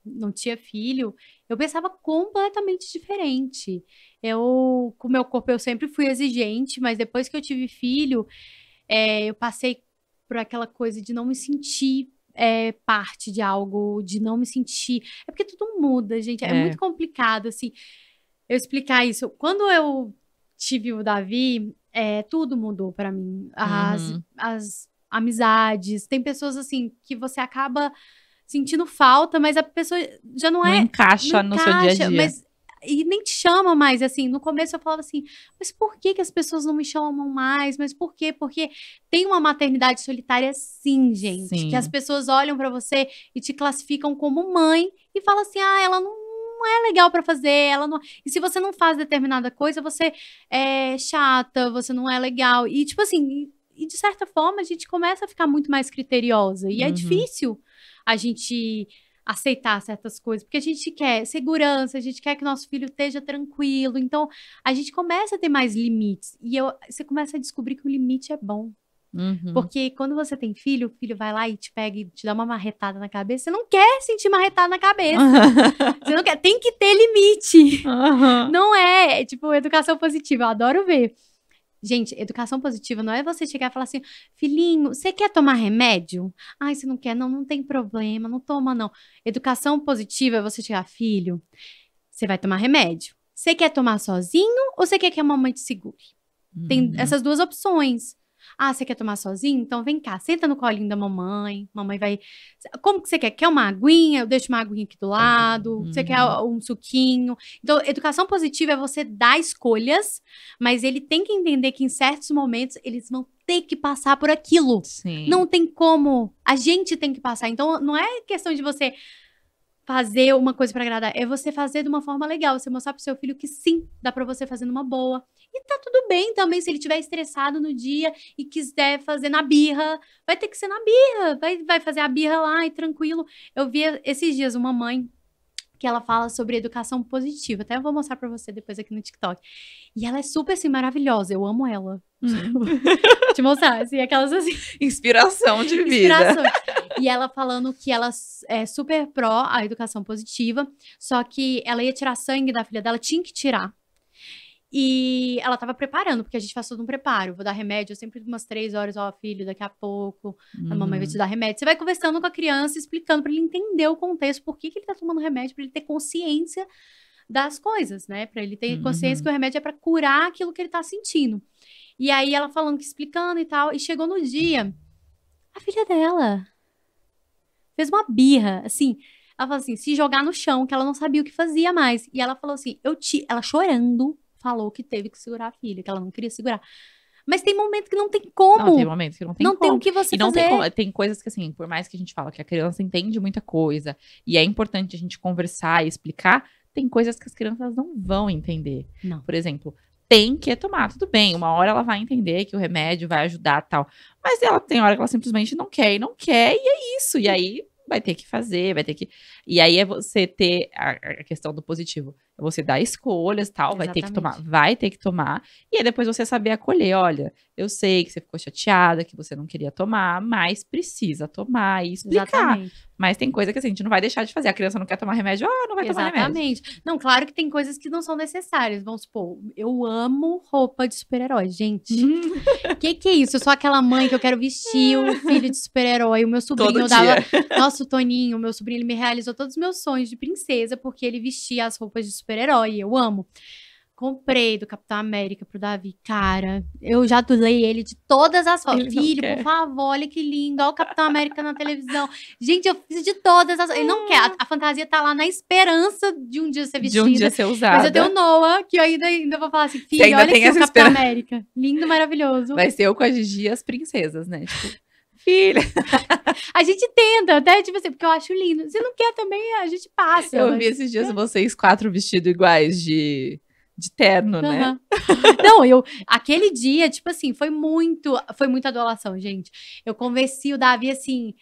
não tinha filho, eu pensava completamente diferente. Eu, com o meu corpo, eu sempre fui exigente, mas depois que eu tive filho, é, eu passei por aquela coisa de não me sentir é, parte de algo, de não me sentir. É porque tudo muda, gente. É, é muito complicado, assim, eu explicar isso. Quando eu tive o Davi, é, tudo mudou para mim. As, uhum. as amizades, tem pessoas, assim, que você acaba sentindo falta, mas a pessoa já não é. Não encaixa, não encaixa no seu dia a dia. Mas, e nem te chama mais, assim, no começo eu falava assim, mas por que, que as pessoas não me chamam mais? Mas por quê? Porque tem uma maternidade solitária sim, gente, sim. que as pessoas olham para você e te classificam como mãe e falam assim, ah, ela não não é legal para fazer, ela não. E se você não faz determinada coisa, você é chata, você não é legal. E tipo assim, e de certa forma a gente começa a ficar muito mais criteriosa. E é uhum. é difícil a gente aceitar certas coisas, porque a gente quer segurança, a gente quer que nosso filho esteja tranquilo. Então, a gente começa a ter mais limites e eu, você começa a descobrir que o limite é bom. Uhum. Porque quando você tem filho, o filho vai lá e te pega e te dá uma marretada na cabeça. Você não quer sentir marretada na cabeça. você não quer. Tem que ter limite. Uhum. Não é, é, tipo, educação positiva. Eu adoro ver. Gente, educação positiva não é você chegar e falar assim, filhinho, você quer tomar remédio? Ai, você não quer? Não, não tem problema, não toma, não. Educação positiva é você chegar, filho, você vai tomar remédio. Você quer tomar sozinho ou você quer que a mamãe te segure? Tem uhum. essas duas opções. Ah, você quer tomar sozinho? Então vem cá, senta no colinho da mamãe. Mamãe vai. Como que você quer? Quer uma aguinha? Eu deixo uma aguinha aqui do lado. Uhum. Você quer hum. um suquinho? Então, educação positiva é você dar escolhas, mas ele tem que entender que em certos momentos eles vão ter que passar por aquilo. Sim. Não tem como. A gente tem que passar. Então, não é questão de você fazer uma coisa para agradar, é você fazer de uma forma legal, você mostrar pro seu filho que sim, dá para você fazer numa boa. E tá tudo bem também se ele tiver estressado no dia e quiser fazer na birra, vai ter que ser na birra, vai, vai fazer a birra lá e tranquilo. Eu vi esses dias uma mãe que ela fala sobre educação positiva. Até eu vou mostrar para você depois aqui no TikTok. E ela é super assim maravilhosa, eu amo ela. Hum. Te mostrar, assim, aquelas assim, inspiração de vida. Inspiração e ela falando que ela é super pró a educação positiva, só que ela ia tirar sangue da filha dela, tinha que tirar. E ela tava preparando, porque a gente faz todo um preparo. Vou dar remédio, eu sempre umas três horas, ó, filho, daqui a pouco, a mamãe vai uhum. te dar remédio. Você vai conversando com a criança, explicando para ele entender o contexto, por que, que ele tá tomando remédio, para ele ter consciência das coisas, né? Para ele ter consciência uhum. que o remédio é para curar aquilo que ele tá sentindo. E aí ela falando que explicando e tal, e chegou no dia, a filha dela fez uma birra, assim. Ela falou assim, se jogar no chão, que ela não sabia o que fazia mais. E ela falou assim, eu te... Ela chorando, falou que teve que segurar a filha, que ela não queria segurar. Mas tem momentos que não tem como. Não, tem momentos que não tem não como. Não tem o que você e não fazer. Tem, tem coisas que, assim, por mais que a gente fala que a criança entende muita coisa e é importante a gente conversar e explicar, tem coisas que as crianças não vão entender. Não. Por exemplo, tem que tomar, tudo bem. Uma hora ela vai entender que o remédio vai ajudar tal. Mas ela tem hora que ela simplesmente não quer e não quer, e é isso. E aí vai ter que fazer, vai ter que. E aí é você ter a, a questão do positivo você dá escolhas, tal, Exatamente. vai ter que tomar, vai ter que tomar. E aí depois você saber acolher, olha, eu sei que você ficou chateada, que você não queria tomar, mas precisa tomar e explicar. Exatamente. Mas tem coisa que assim, a gente não vai deixar de fazer. A criança não quer tomar remédio, ah, não vai Exatamente. tomar remédio. Exatamente. Não, claro que tem coisas que não são necessárias. Vamos supor, eu amo roupa de super-herói, gente. Uhum. que que é isso? Eu sou aquela mãe que eu quero vestir o filho de super-herói, o meu sobrinho Todo dava... nosso toninho o Toninho, meu sobrinho, ele me realizou todos os meus sonhos de princesa porque ele vestia as roupas de super super-herói, eu amo. Comprei do Capitão América pro Davi. Cara, eu já adulei ele de todas as formas. Filho, por favor, olha que lindo. Olha o Capitão América na televisão. Gente, eu fiz de todas as. Ele não quer. A, a, fantasia tá lá na esperança de um dia ser vestida. De um dia ser usada. Mas eu tenho o Noah, que eu ainda, ainda vou falar assim: filho, olha aqui o Capitão esperança. América. Lindo, maravilhoso. Vai ser eu com a Gigi as princesas, né? Tipo filha. a gente tenta, até tipo assim, porque eu acho lindo. Se não quer também, a gente passa. Eu mas... vi esses dias vocês quatro vestidos iguais de de terno, uhum. né? Não, eu aquele dia, tipo assim, foi muito, foi muita adolação, gente. Eu convenci o Davi assim,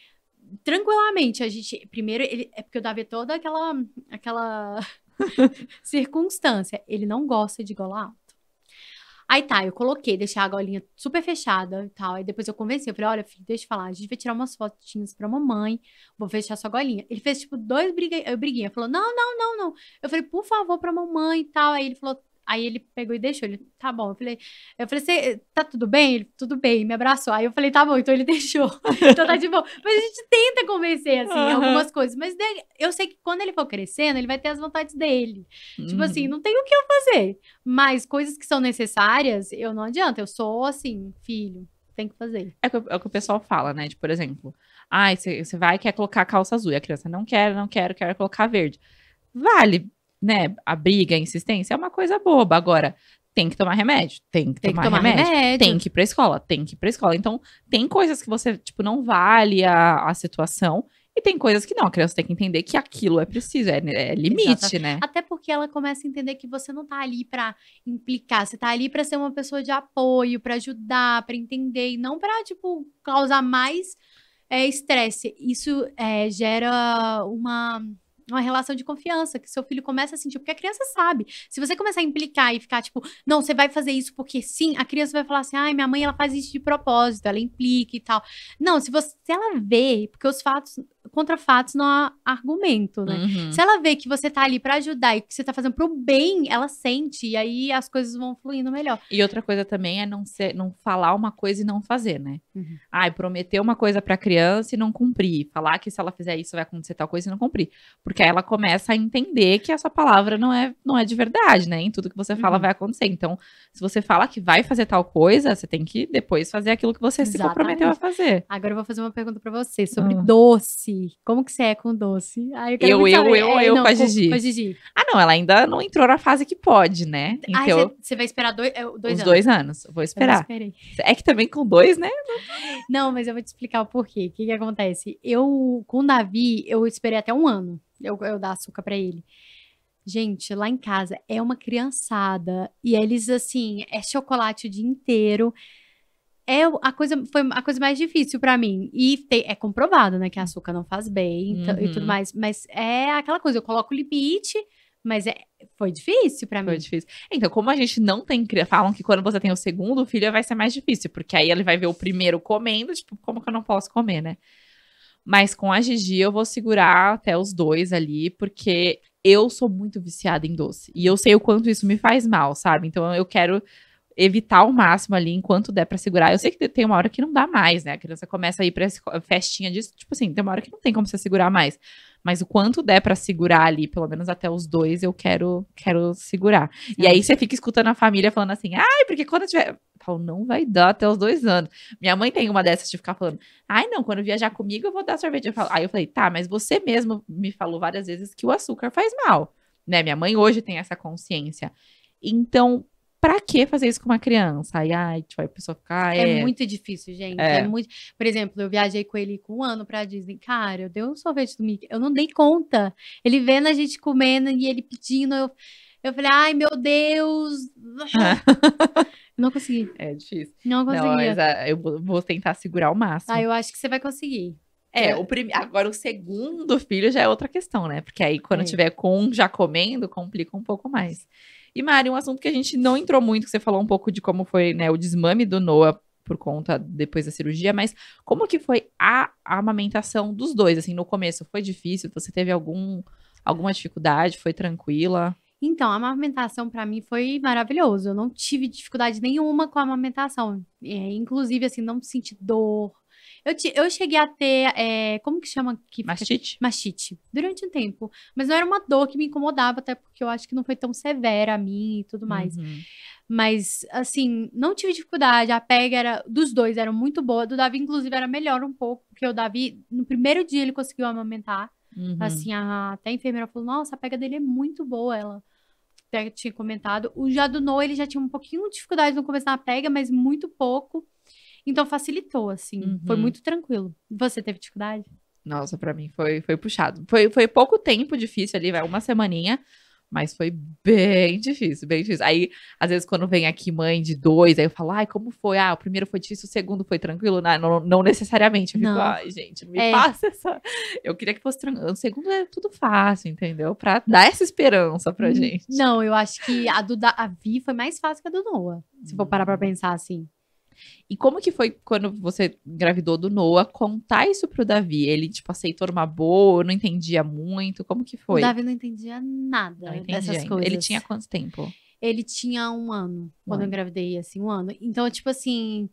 tranquilamente, a gente primeiro ele é porque o Davi é toda aquela aquela circunstância, ele não gosta de gola alta. Aí tá, eu coloquei, deixei a golinha super fechada e tal. Aí depois eu convenci, eu falei, olha, filho, deixa eu falar, a gente vai tirar umas fotinhas pra mamãe, vou fechar sua golinha. Ele fez, tipo, dois eh, briguinhas. Eu falou, não, não, não, não. Eu falei, por favor, pra mamãe e tal. Aí ele falou, Aí ele pegou e deixou. Ele, tá bom. Eu falei, eu falei, tá tudo bem? Ele, tudo bem, me abraçou. Aí eu falei, tá bom, então ele deixou. então tá de boa. Mas a gente tenta convencer, assim, uhum. algumas coisas. Mas eu sei que quando ele for crescendo, ele vai ter as vontades dele. Uhum. Tipo assim, uhum. não tem o que eu fazer. Mas coisas que são necessárias, eu não adianta. Eu sou, assim, filho. Tem que fazer. É o que, é o, que o pessoal fala, né? De, por exemplo, ai, ah, você vai e quer colocar calça azul. E a criança não quer, não quero, quero colocar verde. Vale, né, a briga, a insistência, é uma coisa boba. Agora, tem que tomar remédio, tem que, tem tomar, que tomar remédio, remédio, tem que ir pra escola, tem que ir pra escola. Então, tem coisas que você, tipo, não vale a, a situação. E tem coisas que não, a criança tem que entender que aquilo é preciso, é, né, é limite, né? Até porque ela começa a entender que você não tá ali para implicar, você tá ali para ser uma pessoa de apoio, para ajudar, para entender, e não para tipo, causar mais é, estresse. É, Isso é, gera uma uma relação de confiança, que seu filho começa a sentir, porque a criança sabe. Se você começar a implicar e ficar tipo, não, você vai fazer isso porque sim, a criança vai falar assim, ai, minha mãe, ela faz isso de propósito, ela implica e tal. Não, se você, se ela vê, porque os fatos, contra fatos não há argumento, né? Uhum. Se ela vê que você tá ali para ajudar e que você tá fazendo pro bem, ela sente e aí as coisas vão fluindo melhor. E outra coisa também é não ser, não falar uma coisa e não fazer, né? Uhum. Ai, prometer uma coisa para criança e não cumprir, falar que se ela fizer isso vai acontecer tal coisa e não cumprir, porque aí ela começa a entender que essa palavra não é não é de verdade, né? Em tudo que você fala uhum. vai acontecer. Então, se você fala que vai fazer tal coisa, você tem que depois fazer aquilo que você Exatamente. se comprometeu a fazer. Agora eu vou fazer uma pergunta para você sobre ah. doce como que você é com doce? Aí eu, eu, eu, eu, é, eu, não, com, a Gigi. com a Gigi. Ah, não, ela ainda não entrou na fase que pode, né? Então, você vai esperar é, dois, dois Os anos. dois anos. Vou esperar. É que também com dois, né? Não, mas eu vou te explicar o porquê. O que, que acontece? Eu, com o Davi, eu esperei até um ano eu, eu dar açúcar para ele. Gente, lá em casa é uma criançada. E eles, assim, é chocolate o dia inteiro é a coisa, foi a coisa mais difícil para mim. E é comprovado, né, que açúcar não faz bem uhum. e tudo uhum. mais. Mas é aquela coisa, eu coloco limite, mas é, foi difícil para mim. Foi difícil. Então, como a gente não tem falam que quando você tem o segundo filho vai ser mais difícil, porque aí ele vai ver o primeiro comendo, tipo, como que eu não posso comer, né? Mas com a Gigi eu vou segurar até os dois ali, porque eu sou muito viciada em doce. E eu sei o quanto isso me faz mal, sabe? Então eu quero evitar o máximo ali enquanto der para segurar. Eu sei que tem uma hora que não dá mais, né? A criança começa a ir para festinha disso, tipo assim, tem uma hora que não tem como você segurar mais. Mas o quanto der para segurar ali, pelo menos até os dois, eu quero quero segurar. É. E aí você fica escutando a família falando assim: "Ai, porque quando eu tiver, falo, não vai dar até os dois anos". Minha mãe tem uma dessas de ficar falando: "Ai, não, quando viajar comigo eu vou dar sorvete". Eu falo, aí eu falei: "Tá, mas você mesmo me falou várias vezes que o açúcar faz mal". Né? Minha mãe hoje tem essa consciência. Então, pra que fazer isso com uma criança? Aí, ai, tipo, aí a pessoa fica. Ah, é... é... muito difícil, gente. É. é. muito... Por exemplo, eu viajei com ele com um ano pra Disney. Cara, eu dei um sorvete do Mickey. Eu não dei conta. Ele vendo a gente comendo e ele pedindo. Eu, eu falei, ai, meu Deus. não consegui. É difícil. Não consegui. mas ah, eu vou tentar segurar o máximo. Ah, eu acho que você vai conseguir. É, é. o prim... agora o segundo filho já é outra questão, né? Porque aí quando é. tiver com um já comendo, complica um pouco mais. E, Mari, um assunto que a gente não entrou muito, que você falou um pouco de como foi né, o desmame do Noah por conta depois da cirurgia, mas como que foi a, amamentação dos dois? Assim, no começo foi difícil? Você teve algum, alguma dificuldade? Foi tranquila? Então, a amamentação para mim foi maravilhoso. Eu não tive dificuldade nenhuma com a amamentação. É, inclusive, assim, não senti dor, eu, te, eu cheguei a ter, é, como que chama? Que Mastite? Fica? Mastite. Durante um tempo. Mas não era uma dor que me incomodava, até porque eu acho que não foi tão severa a mim e tudo mais. Uhum. Mas, assim, não tive dificuldade. A pega era, dos dois era muito boa. Do Davi, inclusive, era melhor um pouco, porque o Davi, no primeiro dia, ele conseguiu amamentar. Uhum. Assim, a, até a enfermeira falou: Nossa, a pega dele é muito boa. Ela até tinha comentado. O já do Noah, ele já tinha um pouquinho de dificuldade no começo da pega, mas muito pouco. Então facilitou, assim. Uhum. Foi muito tranquilo. Você teve dificuldade? Nossa, para mim foi, foi puxado. Foi, foi pouco tempo difícil ali, vai uma semaninha. Mas foi bem difícil, bem difícil. Aí, às vezes, quando vem aqui mãe de dois, aí eu falo, ai, como foi? Ah, o primeiro foi difícil, o segundo foi tranquilo. Não, não, não necessariamente. Eu fico, não. ai, gente, me é. passa essa. Eu queria que fosse tranquilo. O segundo é tudo fácil, entendeu? Pra dar essa esperança pra uhum. gente. Não, eu acho que a do da a Vi foi mais fácil que a do Noah. Se for parar pra uhum. pensar assim. E como que foi quando você engravidou do Noah contar isso pro Davi? Ele, tipo, aceitou numa boa, não entendia muito? Como que foi? O Davi não entendia nada não dessas ainda. coisas. Ele tinha quanto tempo? Ele tinha um ano, quando ano. eu engravidei, assim, um ano. Então, tipo assim,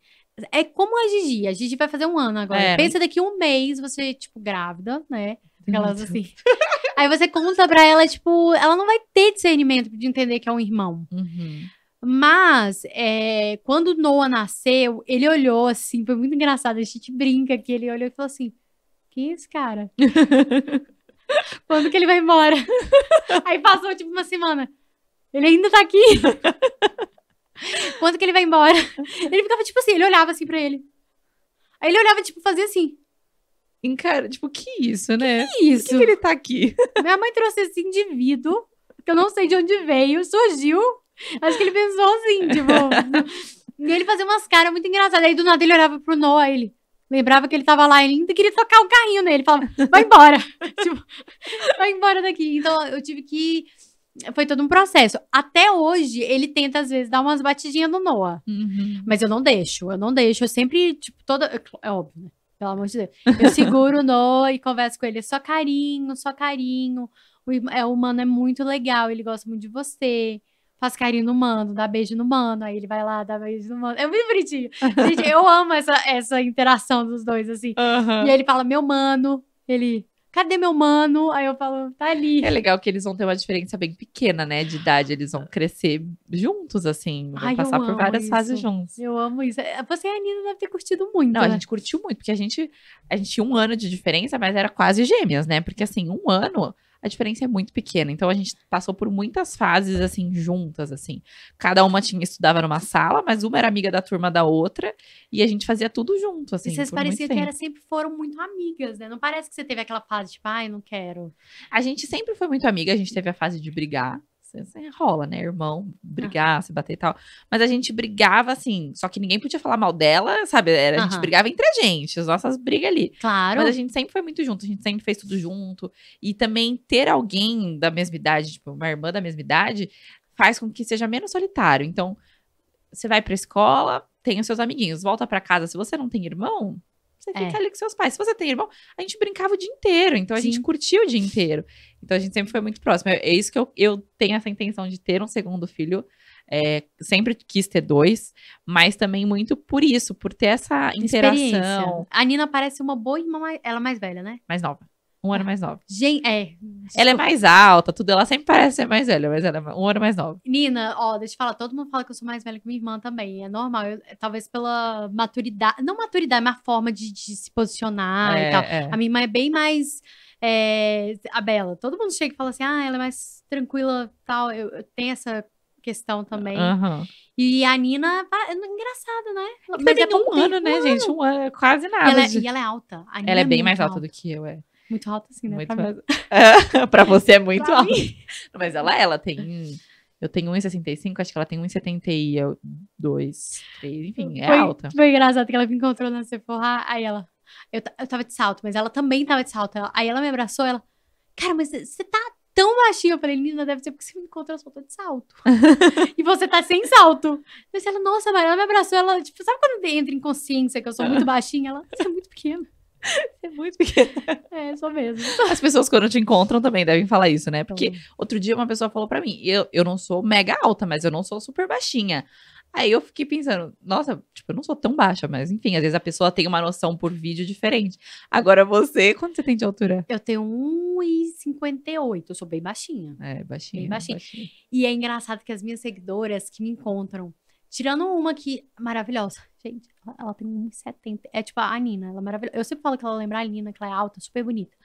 é como a Gigi. A Gigi vai fazer um ano agora. É, Pensa daqui um mês você, tipo, grávida, né? Aquelas assim. Aí você conta pra ela, tipo, ela não vai ter discernimento de entender que é um irmão. Uhum. Mas, é, quando Noah nasceu, ele olhou assim, foi muito engraçado. A gente brinca que ele olhou e falou assim: Quem é esse cara? quando que ele vai embora? Aí passou tipo uma semana. Ele ainda tá aqui. quando que ele vai embora? Ele ficava tipo assim, ele olhava assim pra ele. Aí ele olhava, tipo, fazia assim. Encara, tipo, que isso, que né? Que isso? É Por que, que ele tá aqui? Minha mãe trouxe esse indivíduo, que eu não sei de onde veio, surgiu, Acho que ele pensou assim, tipo. e ele fazia umas caras muito engraçadas. Aí do nada ele olhava pro Noah, ele lembrava que ele tava lá, ele ainda queria tocar o carrinho nele. Ele falava, vai embora. tipo, vai embora daqui. Então eu tive que. Foi todo um processo. Até hoje, ele tenta, às vezes, dar umas batidinhas no Noah. Uhum. Mas eu não deixo, eu não deixo. Eu sempre, tipo, toda. É, é óbvio, né? Pelo amor de Deus. Eu seguro o Noah e converso com ele. É só carinho, só carinho. O, é, o humano é muito legal, ele gosta muito de você faz carinho no mano, dá beijo no mano, aí ele vai lá, dá beijo no mano. É muito bonitinho. Gente, eu amo essa, essa interação dos dois, assim. Uhum. E ele fala, meu mano, ele, cadê meu mano? Aí eu falo, tá ali. É legal que eles vão ter uma diferença bem pequena, né, de idade. Eles vão crescer juntos, assim. Vão Ai, passar por várias isso. fases juntos. Eu amo isso. É, você e a Nina devem ter curtido muito. Não, né? a gente curtiu muito, porque a gente, a gente tinha um ano de diferença, mas era quase gêmeas, né? Porque, assim, um ano a diferença é muito pequena. Então a gente passou por muitas fases assim juntas assim. Cada uma tinha estudava numa sala, mas uma era amiga da turma da outra e a gente fazia tudo junto assim. E vocês pareciam que era, sempre foram muito amigas, né? Não parece que você teve aquela fase tipo, ai, não quero. A gente sempre foi muito amiga, a gente teve a fase de brigar, é, rola, né? Irmão, brigar, ah. se bater e tal. Mas a gente brigava assim, só que ninguém podia falar mal dela, sabe? Era, a gente brigava entre a gente, as nossas brigas ali. Claro. Mas a gente sempre foi muito junto, a gente sempre fez tudo junto. E também ter alguém da mesma idade, tipo, uma irmã da mesma idade, faz com que seja menos solitário. Então, você vai pra escola, tem os seus amiguinhos, volta para casa. Se você não tem irmão, você é. fica ali com seus pais. Se você tem irmão, a gente brincava o dia inteiro, então a Sim. gente curtia o dia inteiro. Então a gente sempre foi muito próximo. É isso que eu, eu tenho essa intenção de ter um segundo filho. É, sempre quis ter dois, mas também muito por isso, por ter essa interação. A Nina parece uma boa irmã, ela mais velha, né? Mais nova. Um ano mais nova. Gente, é. Ela é mais alta, tudo. Ela sempre parece ser mais velha, mas ela é um ano mais nova. Nina, ó, deixa eu falar. Todo mundo fala que eu sou mais velha que minha irmã também. É normal. Eu, é, talvez pela maturidade. Não maturidade, mas forma de, de se posicionar é, e tal. É. A minha irmã é bem mais. É, a Bela. Todo mundo chega e fala assim: ah, ela é mais tranquila tal. Eu, eu tenho essa questão também. Uhum. E a Nina, é engraçado, né? Ela Mas é um ano, né, um gente? Um ano, é quase nada. Ela, de... E ela é alta. ela é, é bem mais alta, alta, do que eu, é. Muito alta, assim, né? Muito pra, pra você é muito pra alta. Mim. Mas ela, é, ela tem. Eu tenho 1,65, acho que ela tem 1,72, 3, enfim, é foi, alta. Foi engraçado que ela me encontrou na Sephora, aí ela. Eu, eu tava de salto, mas ela também tava de salto. Ela, aí ela me abraçou, ela. Cara, mas você tá tão baixinho Eu falei, Nina, deve ser porque você me encontrou, só tô de salto. e você tá sem salto. Mas ela, nossa, mas ela me abraçou, ela, tipo, sabe quando entra em consciência que eu sou muito baixinha? Ela, você é muito pequena. É muito pequena. É, sou mesmo. As pessoas, quando te encontram, também devem falar isso, né? Porque outro dia uma pessoa falou para mim: eu, eu não sou mega alta, mas eu não sou super baixinha. Aí eu fiquei pensando, nossa, tipo, eu não sou tão baixa, mas enfim, às vezes a pessoa tem uma noção por vídeo diferente. Agora você, quanto você tem de altura? Eu tenho 1,58, eu sou bem baixinha. É, baixinha, bem baixinha. baixinha. E é engraçado que as minhas seguidoras que me encontram, Tirando uma que maravilhosa, gente, ela, tem tem 1,70. É tipo a Nina, ela é maravilhosa. Eu sempre falo que ela lembra a Nina, que ela é alta, super bonita.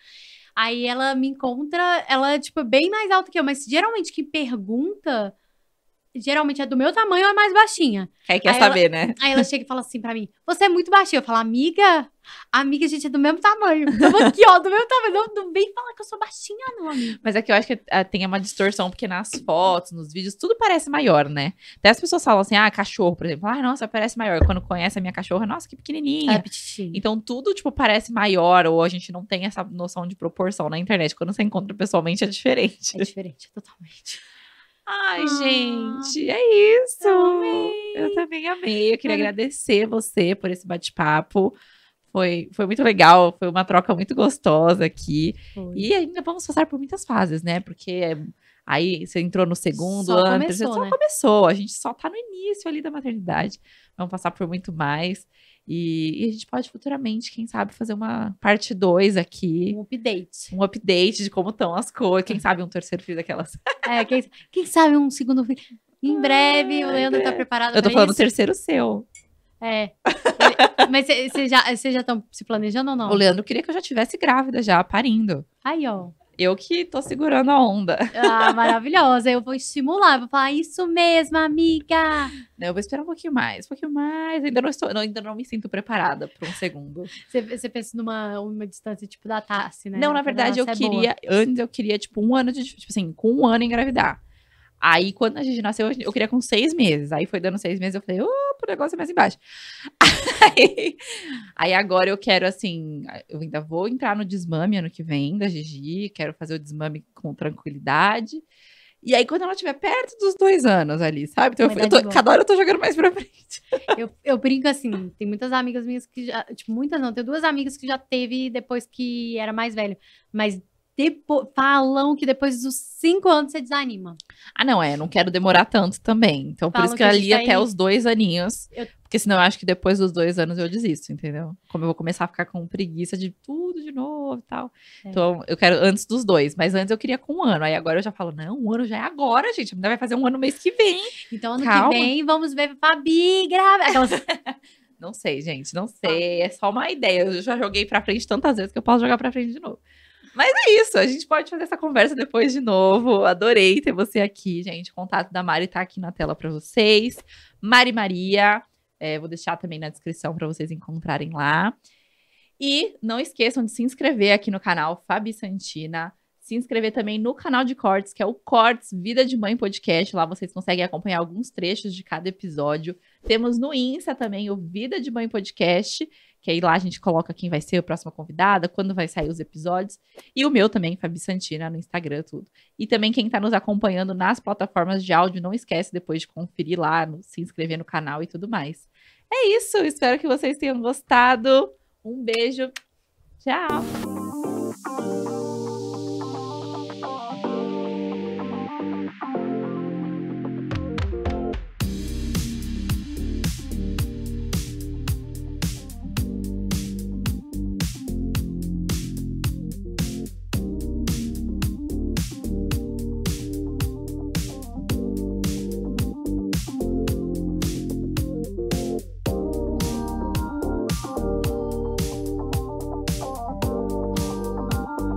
Aí ela me encontra, ela é, tipo, é bem mais alta que eu, mas geralmente quem pergunta geralmente é do meu tamanho ou é mais baixinha. É que quer aí saber, ela, né? Aí ela chega e fala assim pra mim: Você é muito baixinha. Eu falo, amiga, amiga, a gente é do mesmo tamanho. Estamos aqui, ó, do mesmo tamanho. Não, não vem falar que eu sou baixinha, não, amiga. Mas é que eu acho que eh, tem uma distorção, porque nas fotos, nos vídeos, tudo parece maior, né? Até as pessoas falam assim: Ah, cachorro, por exemplo. Ah, nossa, parece maior. Quando conhece a minha cachorra, nossa, que pequenininha. É, Então tudo, tipo, parece maior, ou a gente não tem essa noção de proporção na internet. Quando você encontra pessoalmente, é diferente. É diferente, totalmente. Ai, ah, gente, é isso. Eu, também amei. Eu queria agradecer você por esse bate-papo. Foi, foi muito legal, foi uma troca muito gostosa aqui. Foi. E ainda vamos passar por muitas fases, né? Porque é, aí você entrou no segundo só ano, começou, terceiro, né? só começou. A gente só tá no início ali da maternidade. Vamos passar por muito mais. E, e, a gente pode futuramente, quem sabe, fazer uma parte 2 aqui. Um update. Um update de como estão as coisas. Quem sabe um terceiro filho daquelas. É, quem, quem sabe um segundo filho. Em breve, ah, o Leandro tá é. tá preparado Eu tô falando o terceiro seu. É. Mas vocês já estão se planejando ou não? O Leandro queria que eu já tivesse grávida já, parindo. Aí, ó. Eu que tô segurando a onda. Ah, maravilhosa. Eu vou estimular, vou falar isso mesmo, amiga. Não, eu vou esperar um pouquinho mais, um pouquinho mais. Ainda não estou, ainda não me sinto preparada para um segundo. Você, você, pensa numa uma distância tipo da Tassi, né? Não, na verdade eu é queria, boa. antes eu queria tipo um ano de, tipo assim, com um ano engravidar. Aí, quando a gente nasceu, eu queria com seis meses. Aí foi dando seis meses, eu falei, opa, o negócio é mais embaixo. aí, aí, agora eu quero, assim, eu ainda vou entrar no desmame ano que vem da Gigi, quero fazer o desmame com tranquilidade. E aí, quando ela estiver perto dos dois anos ali, sabe? Então, eu, tô, cada hora eu tô jogando mais pra frente. Eu, eu brinco assim, tem muitas amigas minhas que já. Tipo, muitas não, tem duas amigas que já teve depois que era mais velho. Mas depois, falam que depois dos cinco anos você desanima. Ah, não, é, não quero demorar tanto também. Então, falam por isso que, que eu li tá até aí... os dois aninhos. Eu porque senão eu acho que depois dos dois anos eu desisto, entendeu? Como eu vou começar a ficar com preguiça de tudo de novo e tal. É. Então eu quero antes dos dois, mas antes eu queria com um ano. Aí agora eu já falo, não, um ano já é agora, gente. Ainda vai fazer um ano mês que vem. Então ano Calma. que vem vamos ver Fabi grava. Aquelas... não sei, gente, não sei. É só uma ideia. Eu já joguei pra frente tantas vezes que eu posso jogar pra frente de novo. Mas é isso, a gente pode fazer essa conversa depois de novo. Adorei ter você aqui, gente. O contato da Mari tá aqui na tela para vocês. Mari Maria, é, vou deixar também na descrição para vocês encontrarem lá. E não esqueçam de se inscrever aqui no canal Fabi Santina. Se inscrever também no canal de cortes, que é o Cortes Vida de Mãe Podcast. Lá vocês conseguem acompanhar alguns trechos de cada episódio. Temos no Insta também o Vida de Mãe Podcast que aí lá a gente coloca quem vai ser a próxima convidada, quando vai sair os episódios. E o meu também, Fabi Santina, no Instagram, tudo. E também quem está nos acompanhando nas plataformas de áudio, não esquece depois de conferir lá, no, se inscrever no canal e tudo mais. É isso, espero que vocês tenham gostado. Um beijo, tchau!